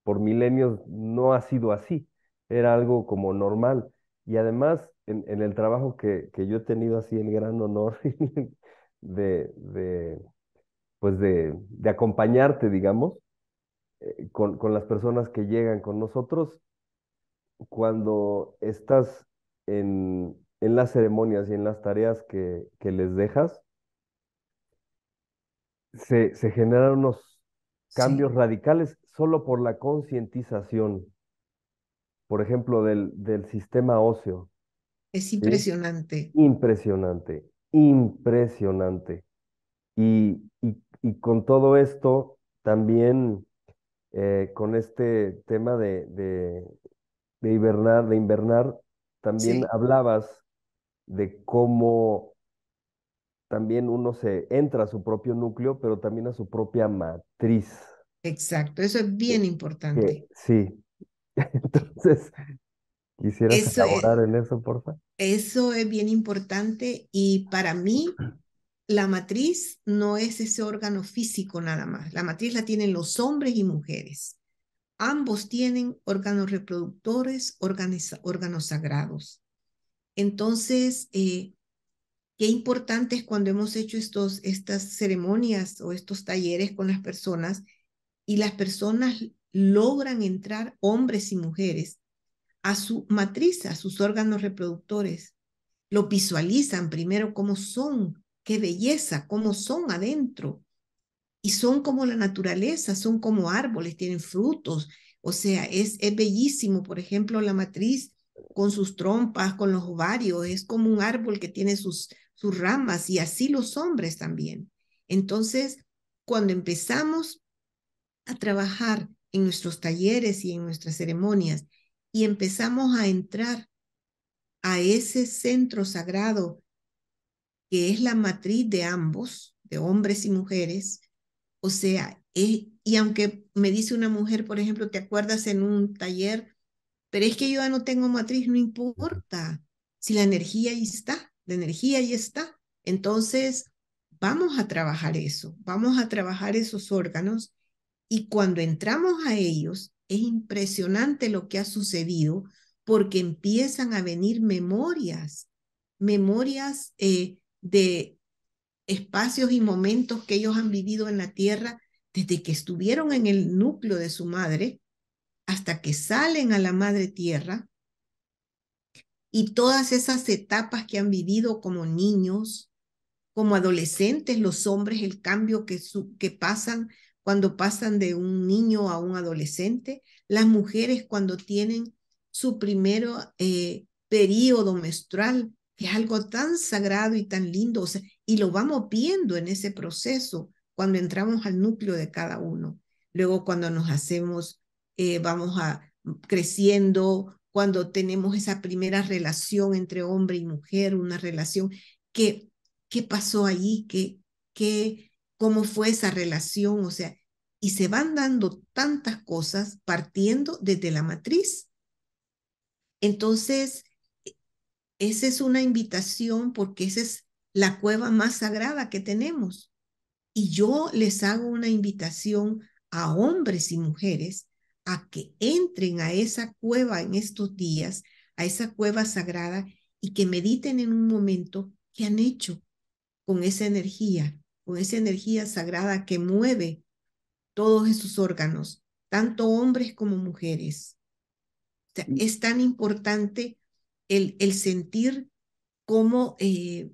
por milenios no ha sido así, era algo como normal. Y además, en, el trabajo que, yo he tenido así el gran honor <laughs> de, pues de, acompañarte, digamos, eh, con las personas que llegan con nosotros, cuando estás en, en las ceremonias y en las tareas que, les dejas, se, se generan unos cambios radicales solo por la concientización, por ejemplo, del, sistema óseo. Es impresionante. Impresionante, impresionante. Y, con todo esto, también eh, con este tema de, de, de, hibernar, de invernar, también hablabas de cómo también uno se entra a su propio núcleo, pero también a su propia matriz. Exacto, eso es eh, bien importante. sí. <laughs> Entonces, quisiera eso en eso, por favor. Eso es bien importante y para mí la matriz no es ese órgano físico nada más. La matriz la tienen los hombres y mujeres. Ambos tienen órganos reproductores, órganos sagrados. Entonces, eh, qué importante es cuando hemos hecho estos, estas ceremonias o estos talleres con las personas y las personas logran entrar, hombres y mujeres, a su matriz, a sus órganos reproductores. Lo visualizan primero cómo son, qué belleza, cómo son adentro. Y son como la naturaleza, son como árboles, tienen frutos. O sea, es, es bellísimo, por ejemplo, la matriz con sus trompas, con los ovarios, es como un árbol que tiene sus, sus ramas y así los hombres también. Entonces, cuando empezamos a trabajar en nuestros talleres y en nuestras ceremonias y empezamos a entrar a ese centro sagrado que es la matriz de ambos, de hombres y mujeres, o sea, y aunque me dice una mujer, por ejemplo, ¿te acuerdas en un taller pero es que yo ya no tengo matriz, no importa. Si la energía ahí está, la energía ahí está. Entonces, vamos a trabajar eso, vamos a trabajar esos órganos y cuando entramos a ellos, es impresionante lo que ha sucedido porque empiezan a venir memorias, memorias eh, de espacios y momentos que ellos han vivido en la tierra desde que estuvieron en el núcleo de su madre hasta que salen a la madre tierra y todas esas etapas que han vivido como niños, como adolescentes, los hombres, el cambio que, que pasan cuando pasan de un niño a un adolescente, las mujeres cuando tienen su primer eh, periodo menstrual, que es algo tan sagrado y tan lindo, y lo vamos viendo en ese proceso cuando entramos al núcleo de cada uno. Luego cuando nos hacemos eh, vamos a mm, creciendo, cuando tenemos esa primera relación entre hombre y mujer, una relación que qué pasó allí, qué qué cómo fue esa relación, o sea, y se van dando tantas cosas partiendo desde la matriz. Entonces, e, esa es una invitación porque esa es la cueva más sagrada que tenemos. Y yo les hago una invitación a hombres y mujeres a que entren a esa cueva en estos días, a esa cueva sagrada, y que mediten en un momento qué han hecho con esa energía, con esa energía sagrada que mueve todos esos órganos, tanto hombres como mujeres. Mm. es tan importante el, sentir cómo eh,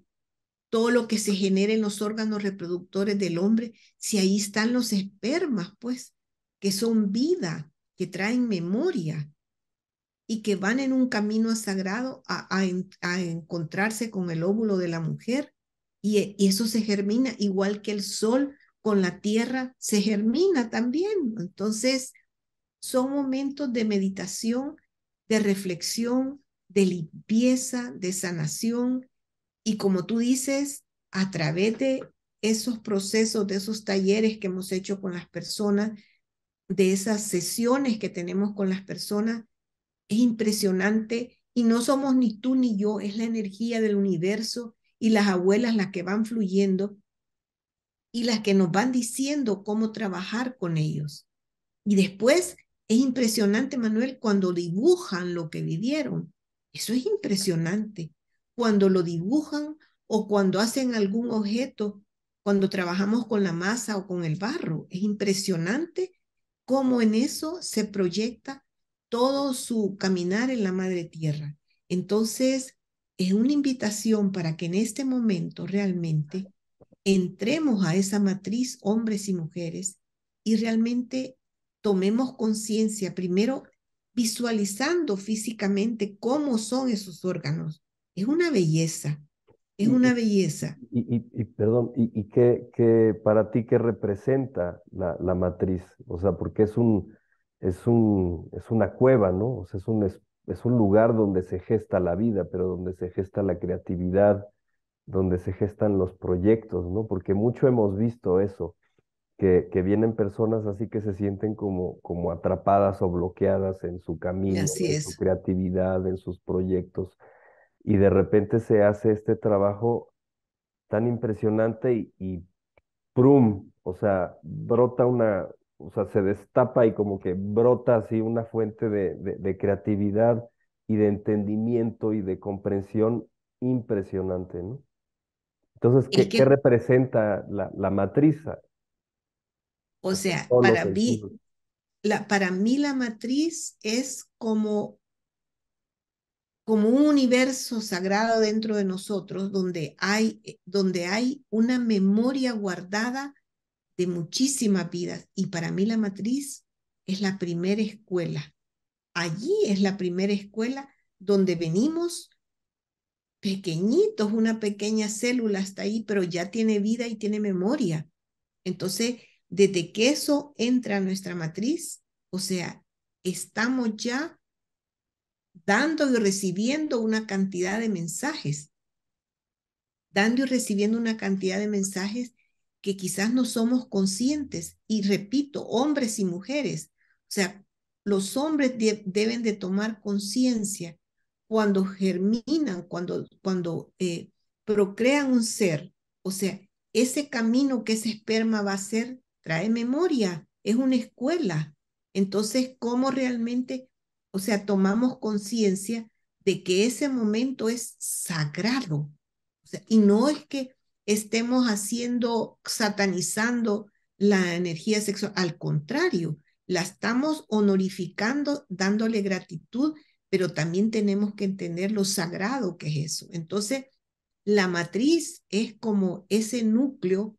todo lo que se genera en los órganos reproductores del hombre, si ahí están los espermas, pues, que son vida, que traen memoria y que van en un camino sagrado a, encontrarse con el óvulo de la mujer e, y eso se germina igual que el sol con la tierra se germina también. Entonces, son momentos de meditación, de reflexión, de limpieza, de sanación. Y como tú dices, a través de esos procesos, de esos talleres que hemos hecho con las personas, de esas sesiones que tenemos con las personas es impresionante y no somos ni tú ni yo, es la energía del universo y las abuelas las que van fluyendo y las que nos van diciendo cómo trabajar con ellos. Y después es impresionante, Manuel, cuando dibujan lo que vivieron. Eso es impresionante. Cuando lo dibujan o cuando hacen algún objeto, cuando trabajamos con la masa o con el barro, es impresionante cómo en eso se proyecta todo su caminar en la madre tierra. Entonces, es una invitación para que en este momento realmente entremos a esa matriz hombres y mujeres y realmente tomemos conciencia, primero visualizando físicamente cómo son esos órganos. Es una belleza. Es una belleza. Y, y, y perdón, ¿y, qué, qué, para ti qué representa la, matriz? O sea, porque es, un, es, un, es una cueva, ¿no? O sea, es un, es, un lugar donde se gesta la vida, pero donde se gesta la creatividad, donde se gestan los proyectos, ¿no? Porque mucho hemos visto eso, que, que vienen personas así que se sienten como, como atrapadas o bloqueadas en su camino, en su creatividad, en sus proyectos y de repente se hace este trabajo tan impresionante y, y prum, o sea, brota una, o sea, se destapa y como que brota así una fuente de, de, creatividad y de entendimiento y de comprensión impresionante, ¿no? Entonces, ¿qué, ¿qué representa la, la matriz? O sea, para mí, la, para mí la matriz es como como un universo sagrado dentro de nosotros donde hay, eh, donde hay una memoria guardada de muchísimas vidas. Y para mí la matriz es la primera escuela. Allí es la primera escuela donde venimos pequeñitos, una pequeña célula hasta ahí, pero ya tiene vida y tiene memoria. Entonces, desde que eso entra a nuestra matriz, o sea, estamos ya dando y recibiendo una cantidad de mensajes, dando y recibiendo una cantidad de mensajes que quizás no somos conscientes. Y repito, hombres y mujeres, o sea, los hombres deben de tomar conciencia cuando germinan, cuando, cuando eh, procrean un ser. O sea, ese camino que ese esperma va a ser trae memoria, es una escuela. Entonces, ¿cómo realmente o sea, tomamos conciencia de que ese momento es sagrado. O sea, y no es que estemos haciendo, satanizando la energía sexual. Al contrario, la estamos honorificando, dándole gratitud, pero también tenemos que entender lo sagrado que es eso. Entonces, la matriz es como ese núcleo,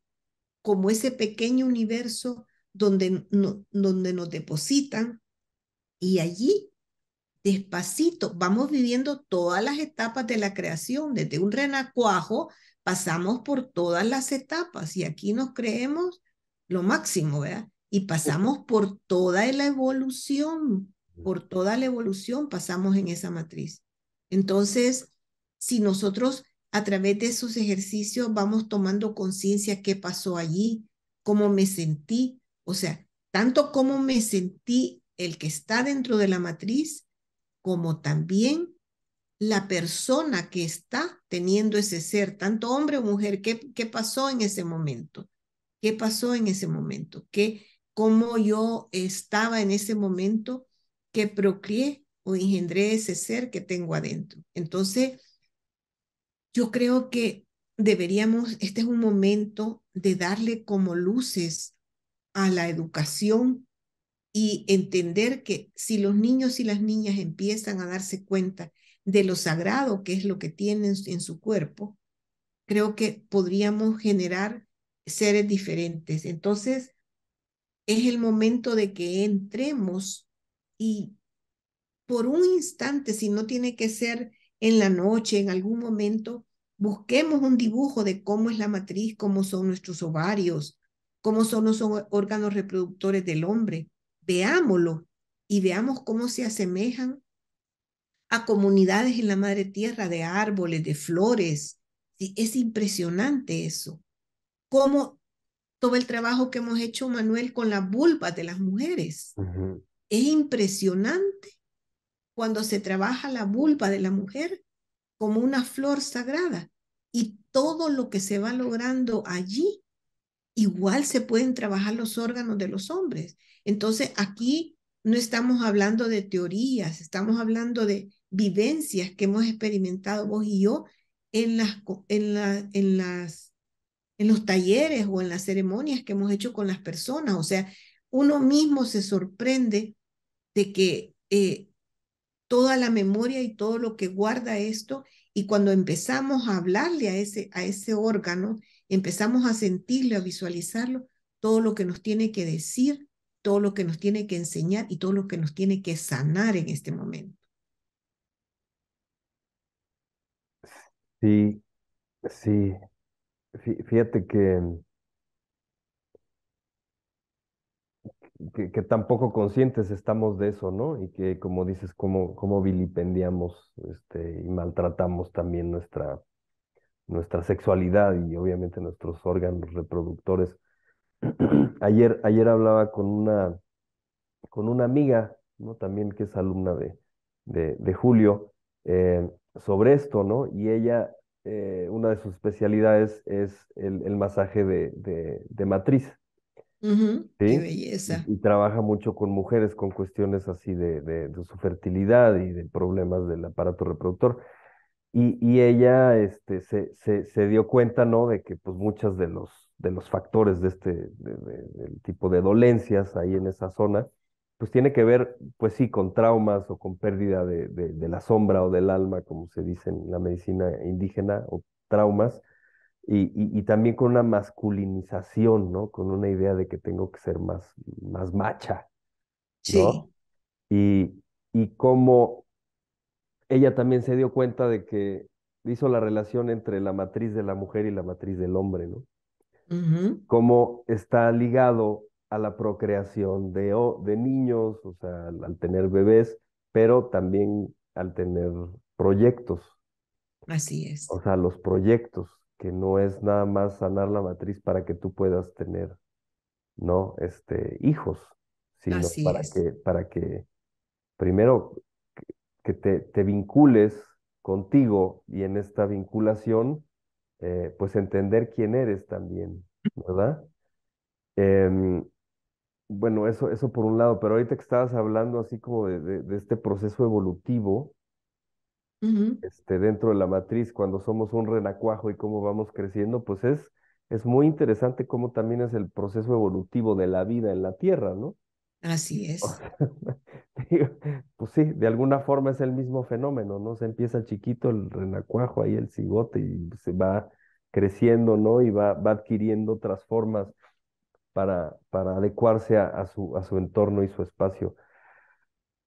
como ese pequeño universo donde, donde nos depositan y allí despacito, vamos viviendo todas las etapas de la creación, desde un renacuajo pasamos por todas las etapas y aquí nos creemos lo máximo, ¿verdad? Y pasamos por toda la evolución, por toda la evolución pasamos en esa matriz. Entonces, si nosotros a través de esos ejercicios vamos tomando conciencia qué pasó allí, cómo me sentí, o sea, tanto como me sentí el que está dentro de la matriz como también la persona que está teniendo ese ser, tanto hombre o mujer, ¿qué, pasó en ese momento? ¿Qué pasó en ese momento? ¿Qué, ¿Cómo yo estaba en ese momento que procreé o engendré ese ser que tengo adentro? Entonces, yo creo que deberíamos, este es un momento de darle como luces a la educación y entender que si los niños y las niñas empiezan a darse cuenta de lo sagrado que es lo que tienen en su cuerpo, creo que podríamos generar seres diferentes. Entonces, es el momento de que entremos y por un instante, si no tiene que ser en la noche, en algún momento, busquemos un dibujo de cómo es la matriz, cómo son nuestros ovarios, cómo son los órganos reproductores del hombre, veámoslo y veamos cómo se asemejan a comunidades en la madre tierra de árboles, de flores. es impresionante eso. Cómo todo el trabajo que hemos hecho, Manuel, con la vulva de las mujeres. Es impresionante cuando se trabaja la vulva de la mujer como una flor sagrada y todo lo que se va logrando allí igual se pueden trabajar los órganos de los hombres. Entonces, aquí no estamos hablando de teorías, estamos hablando de vivencias que hemos experimentado vos y yo en las, en, en, las, en los talleres o en las ceremonias que hemos hecho con las personas. O sea, uno mismo se sorprende de que eh, toda la memoria y todo lo que guarda esto, y cuando empezamos a hablarle a ese, a ese órgano empezamos a sentirlo, a visualizarlo, todo lo que nos tiene que decir, todo lo que nos tiene que enseñar y todo lo que nos tiene que sanar en este momento. Sí, sí. Fíjate que, que, tampoco conscientes estamos de eso, ¿no? Y que, como dices, cómo, cómo vilipendiamos este, y maltratamos también nuestra nuestra sexualidad y obviamente nuestros órganos reproductores. <clears throat> ayer, ayer hablaba con una, con una amiga, ¿no? también que es alumna de, de, Julio, eh, sobre esto, ¿no? Y ella, eh, una de sus especialidades es el, masaje de, de, matriz. Qué belleza. Y, trabaja mucho con mujeres con cuestiones así de, de, de, su fertilidad y de problemas del aparato reproductor. Y, ella este, se, se, dio cuenta, ¿no? De que pues muchos de los, de los factores de este del tipo de dolencias ahí en esa zona, pues tiene que ver, pues sí, con traumas o con pérdida de, la sombra o del alma, como se dice en la medicina indígena, o traumas, y, y, también con una masculinización, ¿no? Con una idea de que tengo que ser más, más macha, Sí. Y, y cómo ella también se dio cuenta de que hizo la relación entre la matriz de la mujer y la matriz del hombre, ¿no? Como Cómo está ligado a la procreación de, de niños, o sea, al, tener bebés, pero también al tener proyectos. Así es. O sea, los proyectos, que no es nada más sanar la matriz para que tú puedas tener, ¿no? Este, hijos, sino para que, para que primero que te, te vincules contigo y en esta vinculación, eh, pues entender quién eres también, ¿verdad? Em, bueno, eso, eso por un lado, pero ahorita que estabas hablando así como de, de, este proceso evolutivo, este, dentro de la matriz, cuando somos un renacuajo y cómo vamos creciendo, pues es, es muy interesante cómo también es el proceso evolutivo de la vida en la Tierra, ¿no? Así es. <laughs> pues sí, de alguna forma es el mismo fenómeno, ¿no? Se empieza chiquito el renacuajo, ahí el cigote, y se va creciendo, ¿no? Y va, va adquiriendo otras formas para, para adecuarse a, su, a su entorno y su espacio.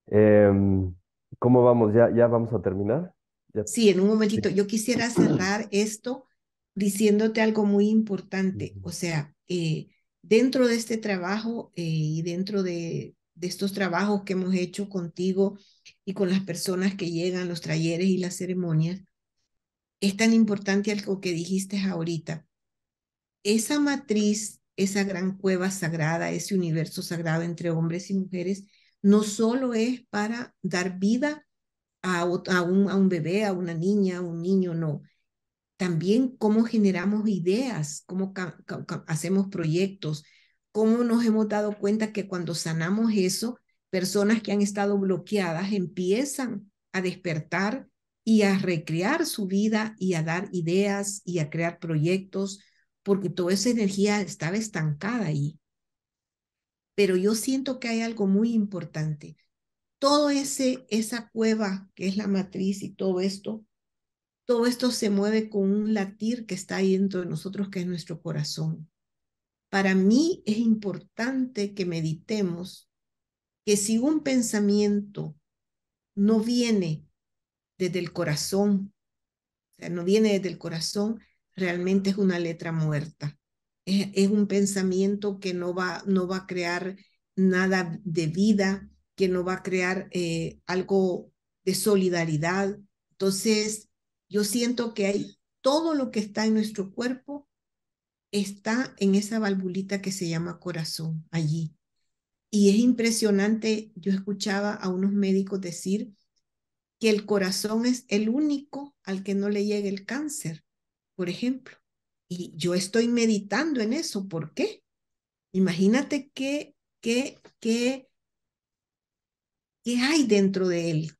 Em, ¿Cómo vamos? ¿Ya, ¿Ya vamos a terminar? Sí, en un momentito. Yo quisiera cerrar esto diciéndote algo muy importante. O sea, eh, dentro de este trabajo eh, y dentro de, estos trabajos que hemos hecho contigo y con las personas que llegan, los talleres y las ceremonias, es tan importante algo que dijiste ahorita. Esa matriz, esa gran cueva sagrada, ese universo sagrado entre hombres y mujeres, no solo es para dar vida a, un, a un bebé, a una niña, a un niño, no también cómo generamos ideas, cómo hacemos proyectos, cómo nos hemos dado cuenta que cuando sanamos eso, personas que han estado bloqueadas empiezan a despertar y a recrear su vida y a dar ideas y a crear proyectos, porque toda esa energía estaba estancada ahí. Pero yo siento que hay algo muy importante. Todo ese esa cueva que es la matriz y todo esto todo esto se mueve con un latir que está ahí dentro de nosotros, que es nuestro corazón. Para mí es importante que meditemos que si un pensamiento no viene desde el corazón, o sea, no viene desde el corazón, realmente es una letra muerta. Es, un pensamiento que no va, no va a crear nada de vida, que no va a crear eh, algo de solidaridad. Entonces, yo siento que hay todo lo que está en nuestro cuerpo está en esa valvulita que se llama corazón, allí. Y es impresionante, yo escuchaba a unos médicos decir que el corazón es el único al que no le llegue el cáncer, por ejemplo. Y yo estoy meditando en eso, ¿por qué? Imagínate qué, qué, qué, qué hay dentro de él,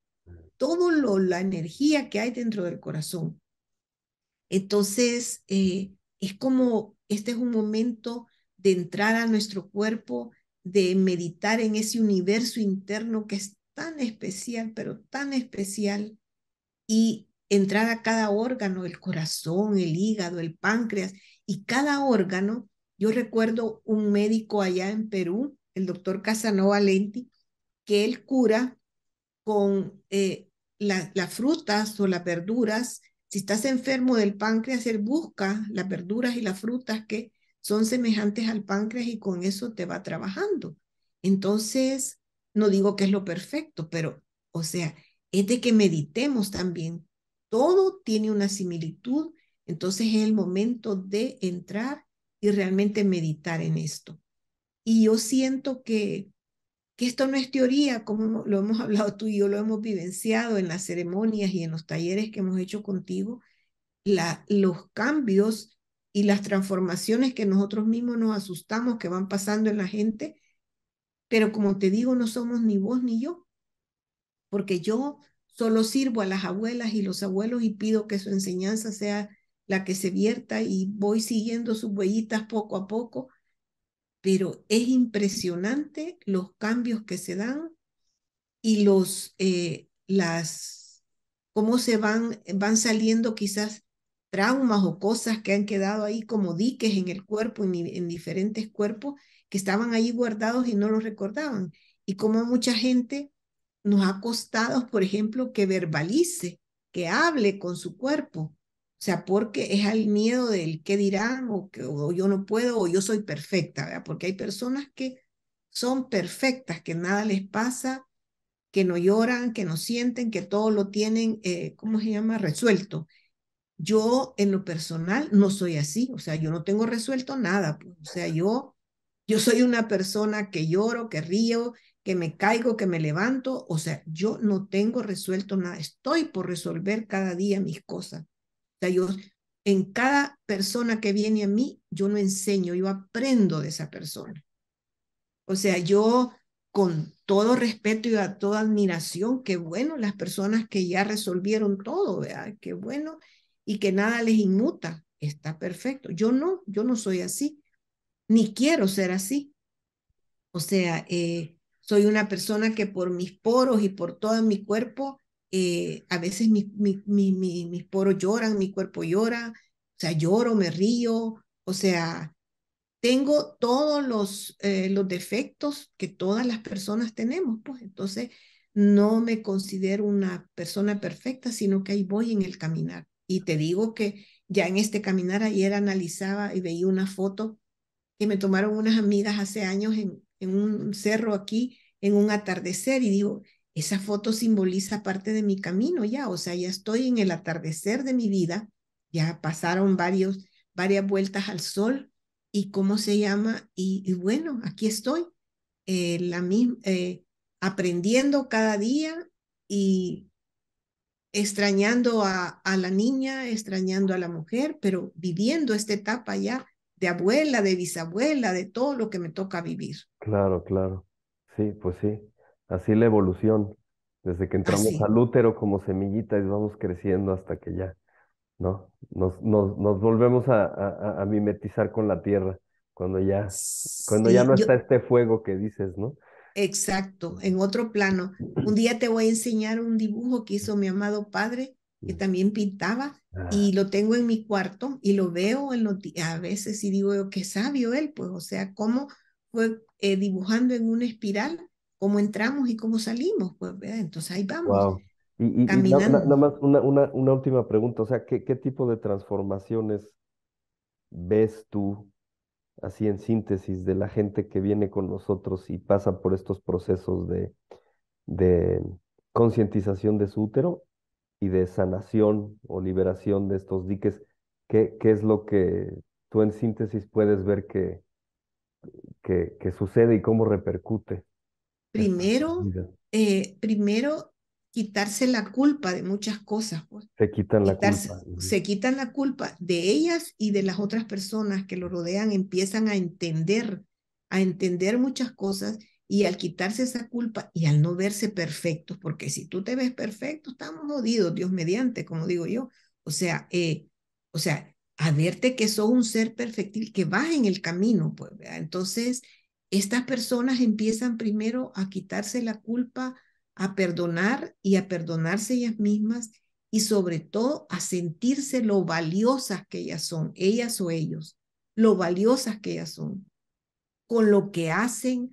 toda la energía que hay dentro del corazón. Entonces, eh, es como, este es un momento de entrar a nuestro cuerpo, de meditar en ese universo interno que es tan especial, pero tan especial, y entrar a cada órgano, el corazón, el hígado, el páncreas, y cada órgano, yo recuerdo un médico allá en Perú, el doctor Casanova Lenti, que él cura con eh, las frutas o las verduras. Si estás enfermo del páncreas, él busca las verduras y las frutas que son semejantes al páncreas y con eso te va trabajando. Entonces, no digo que es lo perfecto, pero, o sea, es de que meditemos también. Todo tiene una similitud, entonces es el momento de entrar y realmente meditar en esto. Y yo siento que esto no es teoría, como lo hemos <laughs> hablado tú y yo, lo hemos vivenciado en las ceremonias y en los talleres que hemos hecho contigo, los cambios y las transformaciones que nosotros mismos nos asustamos que van pasando en la gente, pero como te digo, no somos ni vos ni yo, porque yo solo sirvo a las abuelas y los abuelos y pido que su enseñanza sea la que se vierta y voy siguiendo sus huellitas poco a poco, pero es impresionante los cambios que se dan y los, eh, las, cómo se van, van saliendo quizás traumas o cosas que han quedado ahí como diques en el cuerpo, en, en diferentes cuerpos, que estaban ahí guardados y no los recordaban. Y como mucha gente nos ha costado, por ejemplo, que verbalice, que hable con su cuerpo, o sea, porque es al miedo del qué dirán o, que, yo no puedo o yo soy perfecta, ¿verdad? Porque hay personas que son perfectas, que nada les pasa, que no lloran, que no sienten, que todo lo tienen, eh, ¿cómo se llama? Resuelto. Yo en lo personal no soy así, o sea, yo no tengo resuelto nada, pues, o sea, yo, yo soy una persona que lloro, que río, que me caigo, que me levanto, o sea, yo no tengo resuelto nada, estoy por resolver cada día mis cosas sea, yo en cada persona que viene a mí, yo no enseño, yo aprendo de esa persona. O sea, yo con todo respeto y a toda admiración, qué bueno las personas que ya resolvieron todo, ¿verdad? Qué bueno y que nada les inmuta, está perfecto. Yo no, yo no soy así, ni quiero ser así. O sea, eh, soy una persona que por mis poros y por todo mi cuerpo eh, a veces mi, mis poros lloran, mi cuerpo llora, o sea, lloro, me río, o sea, tengo todos los, eh, los defectos que todas las personas tenemos, pues entonces no me considero una persona perfecta, sino que ahí voy en el caminar. Y te digo que ya en este caminar ayer analizaba y veía una foto que me tomaron unas amigas hace años en, en un cerro aquí, en un atardecer, y digo, esa foto simboliza parte de mi camino ya, o sea, ya estoy en el atardecer de mi vida, ya pasaron varios, varias vueltas al sol y cómo se llama, y, bueno, aquí estoy, eh, la eh, aprendiendo cada día y extrañando a, a la niña, extrañando a la mujer, pero viviendo esta etapa ya de abuela, de bisabuela, de todo lo que me toca vivir. Claro, claro. Sí, pues sí así la evolución, desde que ah, entramos al útero como semillitas y vamos creciendo hasta que ya, ¿no? Nos, nos, volvemos a, mimetizar con la tierra cuando ya, ya no está este fuego que dices, ¿no? Exacto, en otro plano. Un día te voy a enseñar un dibujo que hizo mi amado padre, que también pintaba, ah. y lo tengo en mi cuarto y lo veo a veces y digo, qué sabio él, pues, o sea, cómo fue eh, dibujando en una espiral cómo entramos y cómo salimos, pues, Entonces ahí vamos. Y, más una, última pregunta, o sea, ¿qué, tipo de transformaciones ves tú así en síntesis de la gente que viene con nosotros y pasa por estos procesos de, concientización de su útero y de sanación o liberación de estos diques? ¿Qué, es lo que tú en síntesis puedes ver que sucede y cómo repercute? Primero, eh, primero quitarse la culpa de muchas cosas. Pues. Se quitan la culpa. Se quitan la culpa de ellas y de las otras personas que lo rodean, empiezan a entender, a entender muchas cosas y al quitarse esa culpa y al no verse perfectos, porque si tú te ves perfecto, estamos jodidos, Dios mediante, como digo yo. O sea, eh, o sea, a verte que sos un ser perfectil, que vas en el camino, pues, Entonces, estas personas empiezan primero a quitarse la culpa, a perdonar y a perdonarse ellas mismas y sobre todo a sentirse lo valiosas que ellas son, ellas o ellos, lo valiosas que ellas son, con lo que hacen,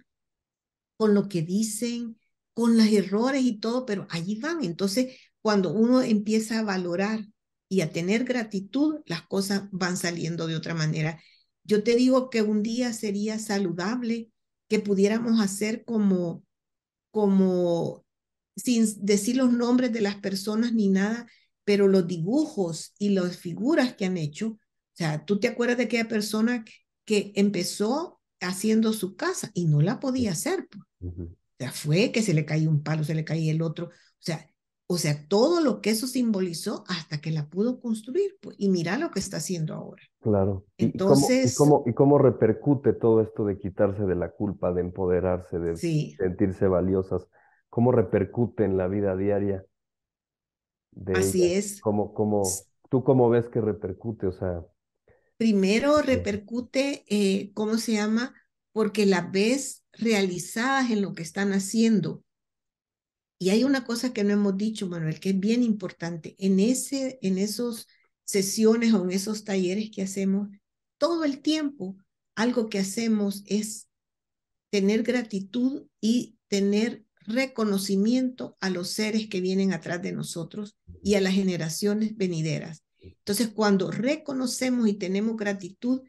con lo que dicen, con los errores y todo, pero allí van. Entonces, cuando uno empieza a valorar y a tener gratitud, las cosas van saliendo de otra manera. Yo te digo que un día sería saludable que pudiéramos hacer como, como, sin decir los nombres de las personas ni nada, pero los dibujos y las figuras que han hecho. O sea, tú te acuerdas de aquella persona que empezó haciendo su casa y no la podía hacer. Pues? O sea, fue que se le caía un palo, se le caía el otro. O sea, o sea, todo lo que eso simbolizó hasta que la pudo construir. Pues, y mira lo que está haciendo ahora. Claro. Entonces. ¿Y cómo, y, repercute todo esto de quitarse de la culpa, de empoderarse, de sentirse valiosas? ¿Cómo repercute en la vida diaria? De Así es. ¿Cómo, tú cómo ves que repercute? O sea. Primero eh. repercute, eh, ¿cómo se llama? Porque la ves realizadas en lo que están haciendo y hay una cosa que no hemos dicho, Manuel, que es bien importante. En, ese, en esas sesiones o en esos talleres que hacemos, todo el tiempo, algo que hacemos es tener gratitud y tener reconocimiento a los seres que vienen atrás de nosotros y a las generaciones venideras. Entonces, cuando reconocemos y tenemos gratitud,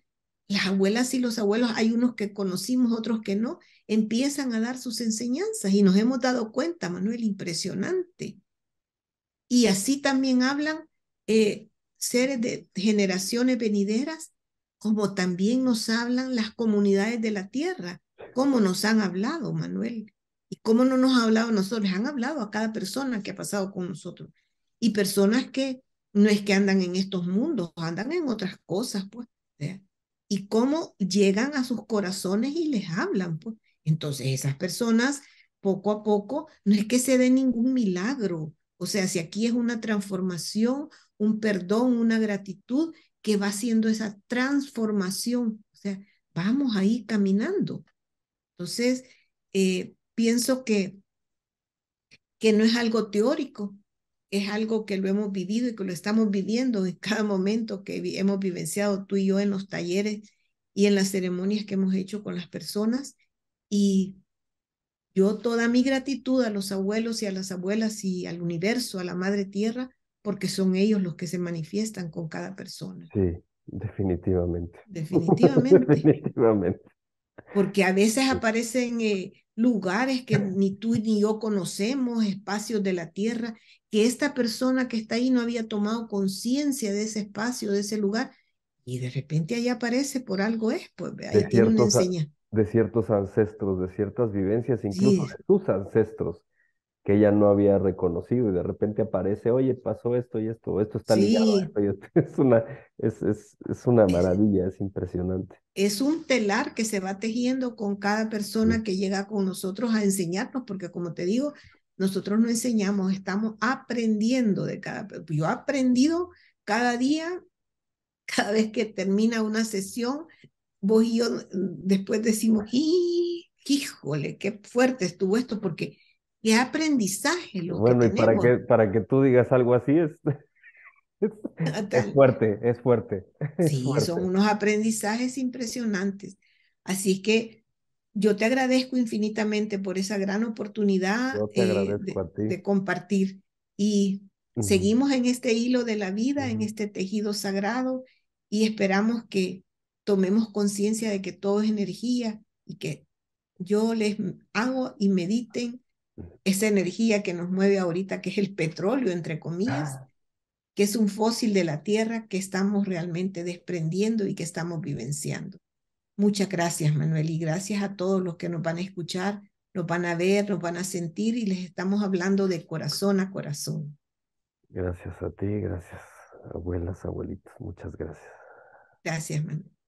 las abuelas y los abuelos, hay unos que conocimos, otros que no, empiezan a dar sus enseñanzas y nos hemos dado cuenta, Manuel, impresionante. Y así también hablan eh, seres de generaciones venideras, como también nos hablan las comunidades de la tierra, ¿Cómo nos han hablado, Manuel, y cómo no nos han hablado nosotros, han hablado a cada persona que ha pasado con nosotros. Y personas que no es que andan en estos mundos, andan en otras cosas, pues y cómo llegan a sus corazones y les hablan. Pues. Entonces esas personas poco a poco, no es que se dé ningún milagro. O sea, si aquí es una transformación, un perdón, una gratitud que va haciendo esa transformación. O sea, vamos ahí caminando. Entonces, eh, pienso que, que no es algo teórico, es algo que lo hemos vivido y que lo estamos viviendo en cada momento que hemos vivenciado tú y yo en los talleres y en las ceremonias que hemos hecho con las personas. Y yo toda mi gratitud a los abuelos y a las abuelas y al universo, a la madre tierra, porque son ellos los que se manifiestan con cada persona. Sí, definitivamente. <laughs> Definitivamente. Porque a veces aparecen eh, lugares que ni tú ni yo conocemos, espacios de la tierra, que esta persona que está ahí no había tomado conciencia de ese espacio, de ese lugar, y de repente ahí aparece por algo es, pues de ahí tiene una De ciertos ancestros, de ciertas vivencias, incluso de tus ancestros, que ella no había reconocido, y de repente aparece, oye, pasó esto y esto, esto está ligado <laughs> Es una, es, una maravilla, es, impresionante. Es un telar que se va tejiendo con cada persona que llega con nosotros a enseñarnos, porque como te digo, nosotros no enseñamos, estamos aprendiendo de cada... Yo he aprendido cada día, cada vez que termina una sesión, vos y yo después decimos, híjole, qué fuerte estuvo esto, porque qué aprendizaje lo bueno, y para que, para que tú digas algo así es... Ah, <laughs> es fuerte, es fuerte. <laughs> sí, son unos aprendizajes impresionantes. Así que yo te agradezco infinitamente por esa gran oportunidad eh, de, compartir y seguimos en este hilo de la vida, en este tejido sagrado y esperamos que tomemos conciencia de que todo es energía y que yo les hago y mediten esa energía que nos mueve ahorita, que es el petróleo, entre comillas, ah. que es un fósil de la tierra que estamos realmente desprendiendo y que estamos vivenciando. Muchas gracias, Manuel, y gracias a todos los que nos van a escuchar, nos van a ver, nos van a sentir y les estamos hablando de corazón a corazón. Gracias a ti, gracias, abuelas, abuelitos, muchas gracias. Gracias, Manuel.